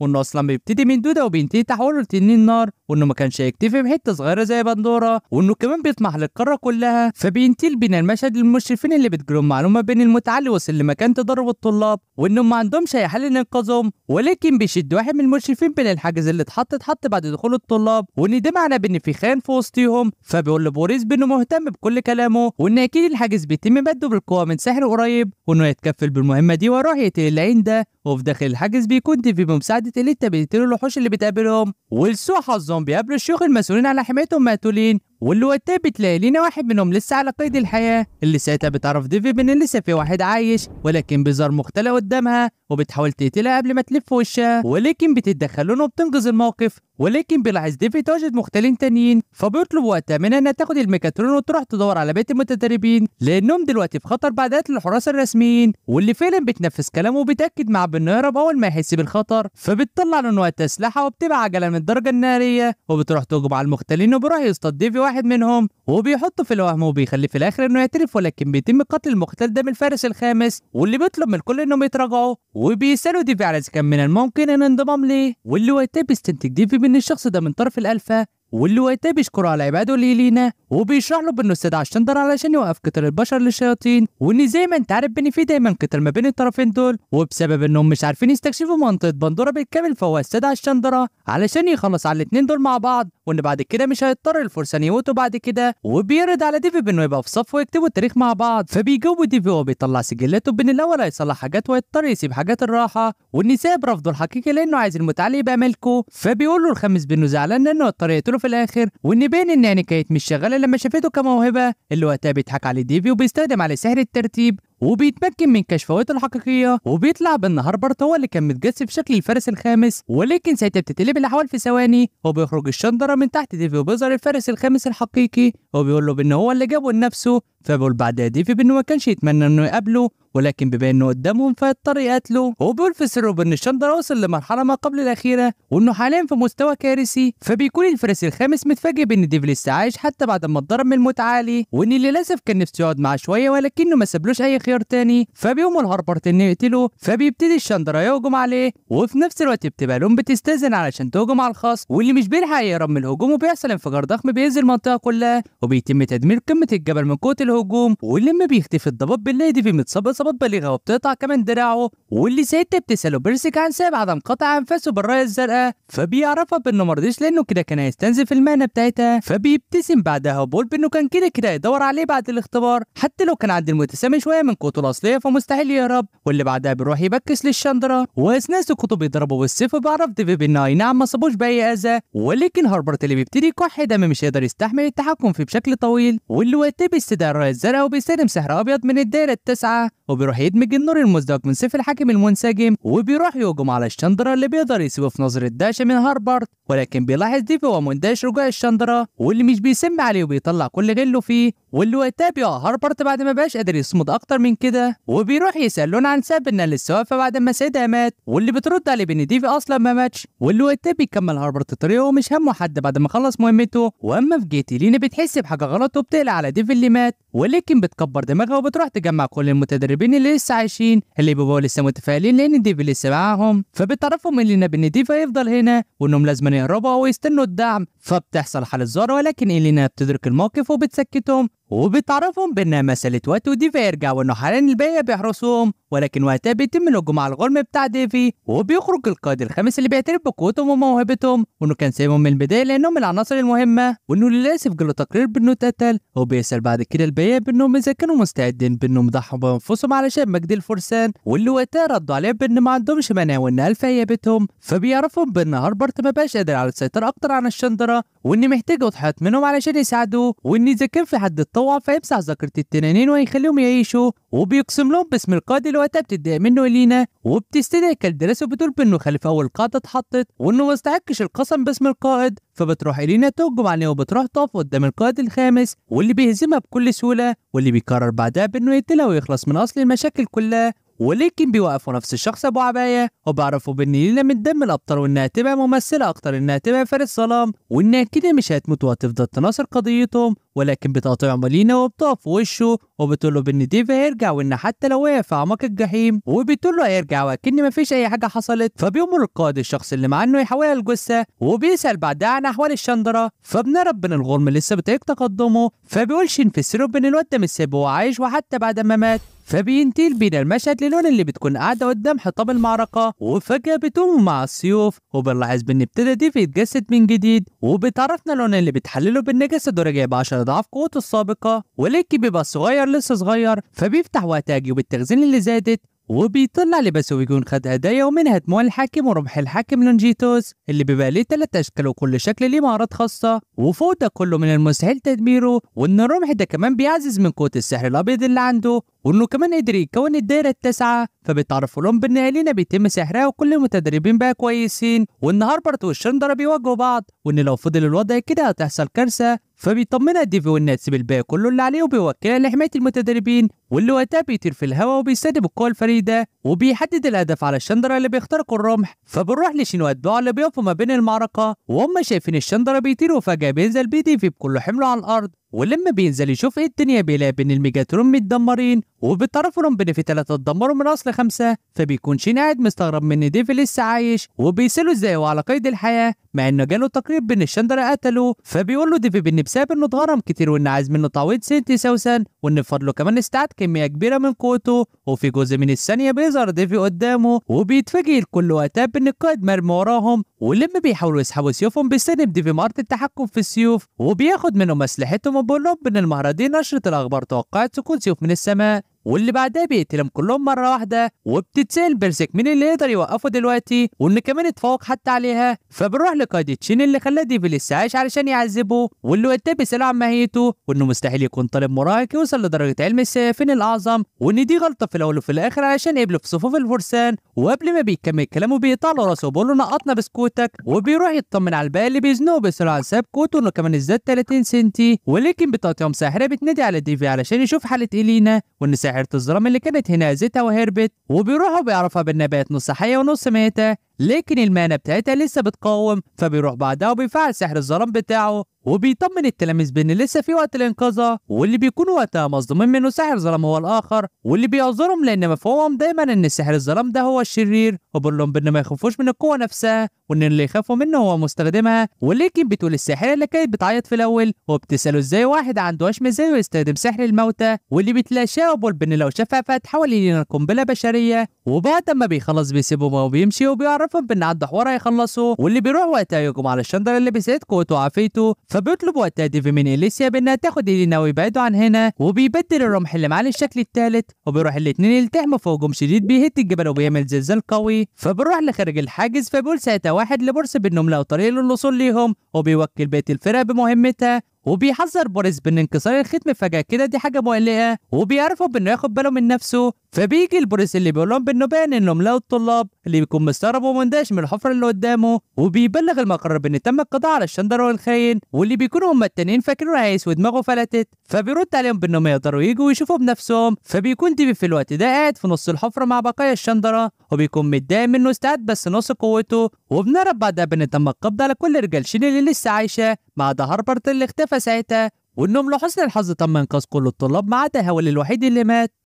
وانه اصلا بيبتدي من دوده وبينتهي تحوله لتنين نار وانه ما كانش هيكتفي بحته صغيره زي بندوره وانه كمان بيطمح للقاره كلها فبينتهي بين المشهد للمشرفين اللي بتجرهم معلومه بين المتعلي وصل لمكان تدرب الطلاب وانهم ما عندهمش اي حل لانقاذهم ولكن بيشد واحد من المشرفين بين الحاجز اللي اتحط اتحط بعد دخول الطلاب وندم على بان في خان في وسطيهم فبيقول لبوريس بانه مهتم بكل كلامه وان اكيد الحاجز بيتم مده بالقوه من سحر قريب وانه يتكفل بالمهمه دي ويروح يقتل العين ده وفي داخل الحجز بيكون ديفي بمساعدة إليتا بيقتلوا الوحوش اللي بتقابلهم ولسوء حظهم بيقابلوا الشيوخ المسؤولين على حمايتهم مقتولين واللي وقتها بتلاقي لينا واحد منهم لسه على قيد الحياة اللي ساعتها بتعرف ديفي بإن لسه في واحد عايش ولكن بيظهر مختلى قدامها وبتحاول تقتلها قبل ما تلف وشها ولكن بتتدخلون وبتنقذ الموقف ولكن بيلاحظ ديفي تواجد مختلين تانيين فبيطلب وقتها منها انها تاخد الميكاترون وتروح تدور على بيت المتدربين لانهم دلوقتي في خطر بعد قتل الحراس الرسميين واللي فعلا بتنفذ كلامه وبتاكد مع بيهرب انه يهرب اول ما يحس بالخطر فبتطلع له نوع اسلحه وبتبقى عجله من الدرجه الناريه وبتروح تهجم على المختلين وبيروح يصطاد في واحد منهم وبيحطه في الوهم وبيخليه في الاخر انه يعترف ولكن بيتم قتل المختل ده من الفارس الخامس واللي بيطلب من الكل انهم يتراجعوا وبيسالوا ديفي على اذا كان من الممكن الانضمام ليه واللي وقتها بيستنتج ديفي بان الشخص ده من طرف الالفا واللي وقتها بيشكره على عباده اللي لينا وبيشرح له بانه استدعى الشندر علشان يوقف قتال البشر للشياطين وان زي ما انت عارف بان في دايما قتال ما بين الطرفين دول وبسبب انهم مش عارفين يستكشفوا منطقه بندوره بالكامل فهو استدعى الشندره علشان يخلص على الاتنين دول مع بعض وان بعد كده مش هيضطر الفرسان يموتوا بعد كده وبيرد على ديفي بانه يبقى في صف ويكتبوا التاريخ مع بعض فبيجاوب ديفي وهو بيطلع سجلاته بان الاول هيصلح حاجات وهيضطر يسيب حاجات الراحه والنساء برفضه الحقيقي لانه عايز المتعلق يبقى ملكه فبيقول له الخامس بانه زعلان لانه اضطر يقتله في الاخر وان بين ان يعني كانت مش شغاله لما شافته كموهبه اللي وقتها بيضحك على ديفي وبيستخدم عليه سحر الترتيب وبيتمكن من كشفواته الحقيقيه وبيطلع بان هاربرت هو اللي كان متجسد في شكل الفارس الخامس ولكن ساعتها بتتقلب الاحوال في ثواني وبيخرج الشندره من تحت ديفي وبيظهر الفارس الخامس الحقيقي وبيقول له بان هو اللي جابه لنفسه فبول بعد ديفي بانه ما كانش يتمنى انه يقابله ولكن بما انه قدامهم فاضطر يقاتله وبول في سره بان الشندر وصل لمرحله ما قبل الاخيره وانه حاليا في مستوى كارثي فبيكون الفرس الخامس متفاجئ بان ديفي لسه عايش حتى بعد ما اتضرب من الموت عالي وان للاسف كان نفسه يقعد معاه شويه ولكنه ما سابلوش اي خيار تاني فبيقوم الهربرت انه يقتله فبيبتدي الشندرة يهجم عليه وفي نفس الوقت بتبقى لون بتستاذن علشان تهجم على الخاص واللي مش بيلحق يرم الهجوم وبيحصل انفجار ضخم بيهز المنطقه كلها وبيتم تدمير قمه الجبل من قوه الهجوم ولما بيختفي الضباب بنلاقي في متصاب اصابات بالغه وبتقطع كمان دراعه واللي ساعتها بتساله بيرسيك عن سبب عدم قطع انفاسه بالرايه الزرقاء فبيعرفها بانه مرضيش لانه كده كان هيستنزف المهنه بتاعتها فبيبتسم بعدها وبقول بانه كان كده كده يدور عليه بعد الاختبار حتى لو كان عند المتسامي شويه من قوته الاصليه فمستحيل يهرب واللي بعدها بيروح يبكس للشندرة واثناء سقوطه بيضربه بالسيف وبيعرف ديفي بانه اي نعم ما صابوش باي اذى ولكن هاربرت اللي بيبتدي يكح ده مش هيقدر يستحمل التحكم فيه بشكل طويل واللي وقتها بيستدعي الذرة الزرقاء وبيستلم سحر أبيض من الدائرة التسعة وبيروح يدمج النور المزدوج من سيف الحاكم المنسجم وبيروح يهجم على الشندرة اللي بيقدر يسيبه في نظر الدهشة من هاربرت ولكن بيلاحظ ديفي وهو مندهش رجوع الشندرة واللي مش بيسم عليه وبيطلع كل غله فيه واللي وقتها بيقع هاربرت بعد ما بقاش قادر يصمد أكتر من كده وبيروح يسألون عن سبب النقل السوافة بعد ما سيدها مات واللي بترد عليه بإن ديفي أصلا ما ماتش واللي وقتها بيكمل هاربرت طريقه ومش همه حد بعد ما خلص مهمته واما في جيتي لينا بتحس بحاجه غلط وبتقلق على ديفي اللي مات ولكن بتكبر دماغها وبتروح تجمع كل المتدربين اللي لسه عايشين اللي بيبقوا لسه متفائلين لان ديفي لسه معاهم فبتعرفهم إلينا بان ديفي هيفضل هنا وانهم لازم يهربوا ويستنوا الدعم فبتحصل حالة ذرة ولكن إلينا بتدرك الموقف وبتسكتهم وبتعرفهم بأن مسألة واتو دي فيرجا وإنه حاليا الباقية بيحرسوهم ولكن وقتها بيتم الهجوم على الغرم بتاع ديفي وبيخرج القائد الخامس اللي بيعترف بقوتهم وموهبتهم وإنه كان سايبهم من البداية لأنهم العناصر المهمة وإنه للأسف جاله تقرير بإنه اتقتل وبيسأل بعد كده الباقية بإنهم إذا كانوا مستعدين بإنهم يضحوا بأنفسهم علشان مجد الفرسان واللي وقتها ردوا عليه بإن ما عندهمش مانع وإن ألف هيبتهم فبيعرفهم بإن هربرت ما بقاش قادر على السيطرة أكتر عن الشندرة وإن محتاج أضحيات منهم علشان يساعدوه وإن إذا كان في حد اتطور التطوع فيمسح ذاكرة التنانين ويخليهم يعيشوا وبيقسم لهم باسم القائد اللي وقتها بتتضايق منه إلينا وبتستدعي كالدراسة وبتقول بإنه خليفة أول قاعدة اتحطت وإنه ما استحقش القسم باسم القائد فبتروح إلينا تهجم عليه وبتروح تقف قدام القائد الخامس واللي بيهزمها بكل سهولة واللي بيقرر بعدها بإنه يقتلها ويخلص من أصل المشاكل كلها ولكن بيوقفوا نفس الشخص ابو عبايه وبيعرفوا بان لينا من دم الابطال وانها تبقى ممثله اكتر انها تبقى فارس ظلام وانها كده مش هتموت وهتفضل تناصر قضيتهم ولكن بتقاطعوا لينا وبتقف في وشه وبتقول له بان ديف هيرجع وان حتى لو وقع في اعماق الجحيم وبتقول له هيرجع وكأن مفيش اي حاجه حصلت فبيمر القائد الشخص اللي معاه انه يحولها لجثه وبيسال بعدها عن احوال الشندره فبنرى بين الغرم لسه بتعيق تقدمه فبيقولش ان في السيروب بان الواد ده مش سايبه وعايش وحتى بعد ما مات فبينتقل بين المشهد للون اللي بتكون قاعده قدام حطام المعركه وفجاه بتقوم مع السيوف وبنلاحظ بان ابتدى ديف يتجسد من جديد وبتعرفنا لون اللي بتحلله بان جسده رجع ب 10 اضعاف قوته السابقه وليكي بيبقى صغير لسه صغير فبيفتح وقتها جيوب التخزين اللي زادت وبيطلع لبس وبيكون خد هدايا ومنها دموع الحاكم ورمح الحاكم لونجيتوس اللي بيبقى ليه تلات أشكال وكل شكل ليه مهارات خاصة وفوق ده كله من المستحيل تدميره وإن الرمح ده كمان بيعزز من قوة السحر الأبيض اللي عنده وانه كمان قدر يكون الدايره التاسعه فبيتعرفوا لهم بان لينا بيتم سحرها وكل المتدربين بقى كويسين وان هاربرت والشندرة بيواجهوا بعض وان لو فضل الوضع كده هتحصل كارثه فبيطمنها ديفي إيه وانها تسيب الباقي كله اللي عليه وبيوكلها لحمايه المتدربين واللي وقتها بيطير في الهواء وبيستهدف القوه الفريده وبيحدد الهدف على الشندرة اللي بيخترقوا الرمح فبنروح لشينو اتباعه اللي بيقفوا ما بين المعركه وهم شايفين الشندرة بيطير وفجاه بينزل ديفي بكل حمله على الارض ولما بينزل يشوف ايه الدنيا بيلاقي ان الميجاترون متدمرين وبالطرف رمبن في ثلاثة اتدمروا من اصل خمسة فبيكون شين قاعد مستغرب من ديفي لسه عايش وبيسأله ازاي وعلى قيد الحياة مع انه جاله تقرير بان الشندرة قتله فبيقول له ديفي بان بسبب انه اتغرم كتير وان عايز منه تعويض سنتي سوسن وان فضله كمان استعاد كميه كبيره من قوته وفي جزء من الثانيه بيظهر ديفي قدامه وبيتفاجئ الكل وقتها بان القائد مرمي وراهم ولما بيحاولوا يسحبوا سيوفهم بيستلم ديفي مارت التحكم في السيوف وبياخد منهم اسلحتهم وبيقول لهم بان المهرجان دي نشره الاخبار توقعت سكون سيوف من السماء واللي بعدها بيقتلهم كلهم مره واحده وبتتسال بيرسك مين اللي يقدر يوقفه دلوقتي وان كمان اتفوق حتى عليها فبنروح لكايديتشين اللي خلاه ديفي لسه عايش علشان يعذبه واللي وقتها بيساله عن ماهيته وانه مستحيل يكون طالب مراهق يوصل لدرجه علم السيافين الاعظم وان دي غلطه في الاول وفي الاخر علشان قبله في صفوف الفرسان وقبل ما بيكمل كلامه بيقطع له راسه وبيقول له نقطنا بسكوتك وبيروح يطمن على الباقي اللي بيزنقوا بسرعه ساب كوته انه كمان ازداد 30 سنتي ولكن بطاقتهم ساحره بتنادي على ديفي علشان يشوف حاله الينا وان ساحرة الظلام اللي كانت هنا زيتا وهربت وبيروحوا بيعرفها بالنبات نص حية ونص ميتة لكن المانا بتاعتها لسه بتقاوم فبيروح بعدها وبيفعل سحر الظلام بتاعه وبيطمن التلاميذ بان لسه في وقت لانقاذها واللي بيكون وقتها مصدومين منه سحر الظلام هو الاخر واللي بيعذرهم لان مفهومهم دايما ان سحر الظلام ده هو الشرير وبقول لهم بان ما يخافوش من القوه نفسها وان اللي يخافوا منه هو مستخدمها ولكن بتقول الساحره اللي كانت بتعيط في الاول وبتساله ازاي واحد عنده وشم زيه يستخدم سحر الموتى واللي بتلاشاه وبقول بان لو شافها فهتحول الى قنبله بشريه وبعد ما بيخلص بيسيبهم وبيمشي وبيعرفهم بان عنده حوار هيخلصه واللي بيروح وقتها يهجم على الشندر اللي قوته وعافيته فبيطلب وقتها ديفي من اليسيا بانها تاخد ايدينا ويبعدوا عن هنا وبيبدل الرمح اللي معاه للشكل الثالث وبيروح الاثنين يلتحموا في هجوم شديد بيهت الجبل وبيعمل زلزال قوي فبيروح لخارج الحاجز فبيقول ساعتها واحد لبورس بانهم لقوا طريق للوصول ليهم وبيوكل بيت الفرق بمهمتها وبيحذر بوريس بان انكسار الختم فجأة كده دي حاجة مقلقة وبيعرفوا بانه ياخد باله من نفسه فبيجي البوليس اللي بيقول لهم بانه باين انهم لقوا الطلاب اللي بيكون مستغرب ومندهش من الحفرة اللي قدامه وبيبلغ المقرب بإن تم القضاء على الشندرة والخاين واللي بيكونوا هما التانيين فاكرينه هيس ودماغه فلتت فبيرد عليهم بإنهم يقدروا يجوا ويشوفوا بنفسهم فبيكون ديبي في الوقت ده قاعد في نص الحفرة مع بقايا الشندرة وبيكون متضايق منه استعد بس نص قوته وبنعرف بعدها بإن تم القبض على كل رجال شين اللي لسه عايشة ما عدا هاربرت اللي اختفى ساعتها وإنهم لحسن الحظ تم إنقاذ كل الطلاب ما عدا هاول الوحيد اللي مات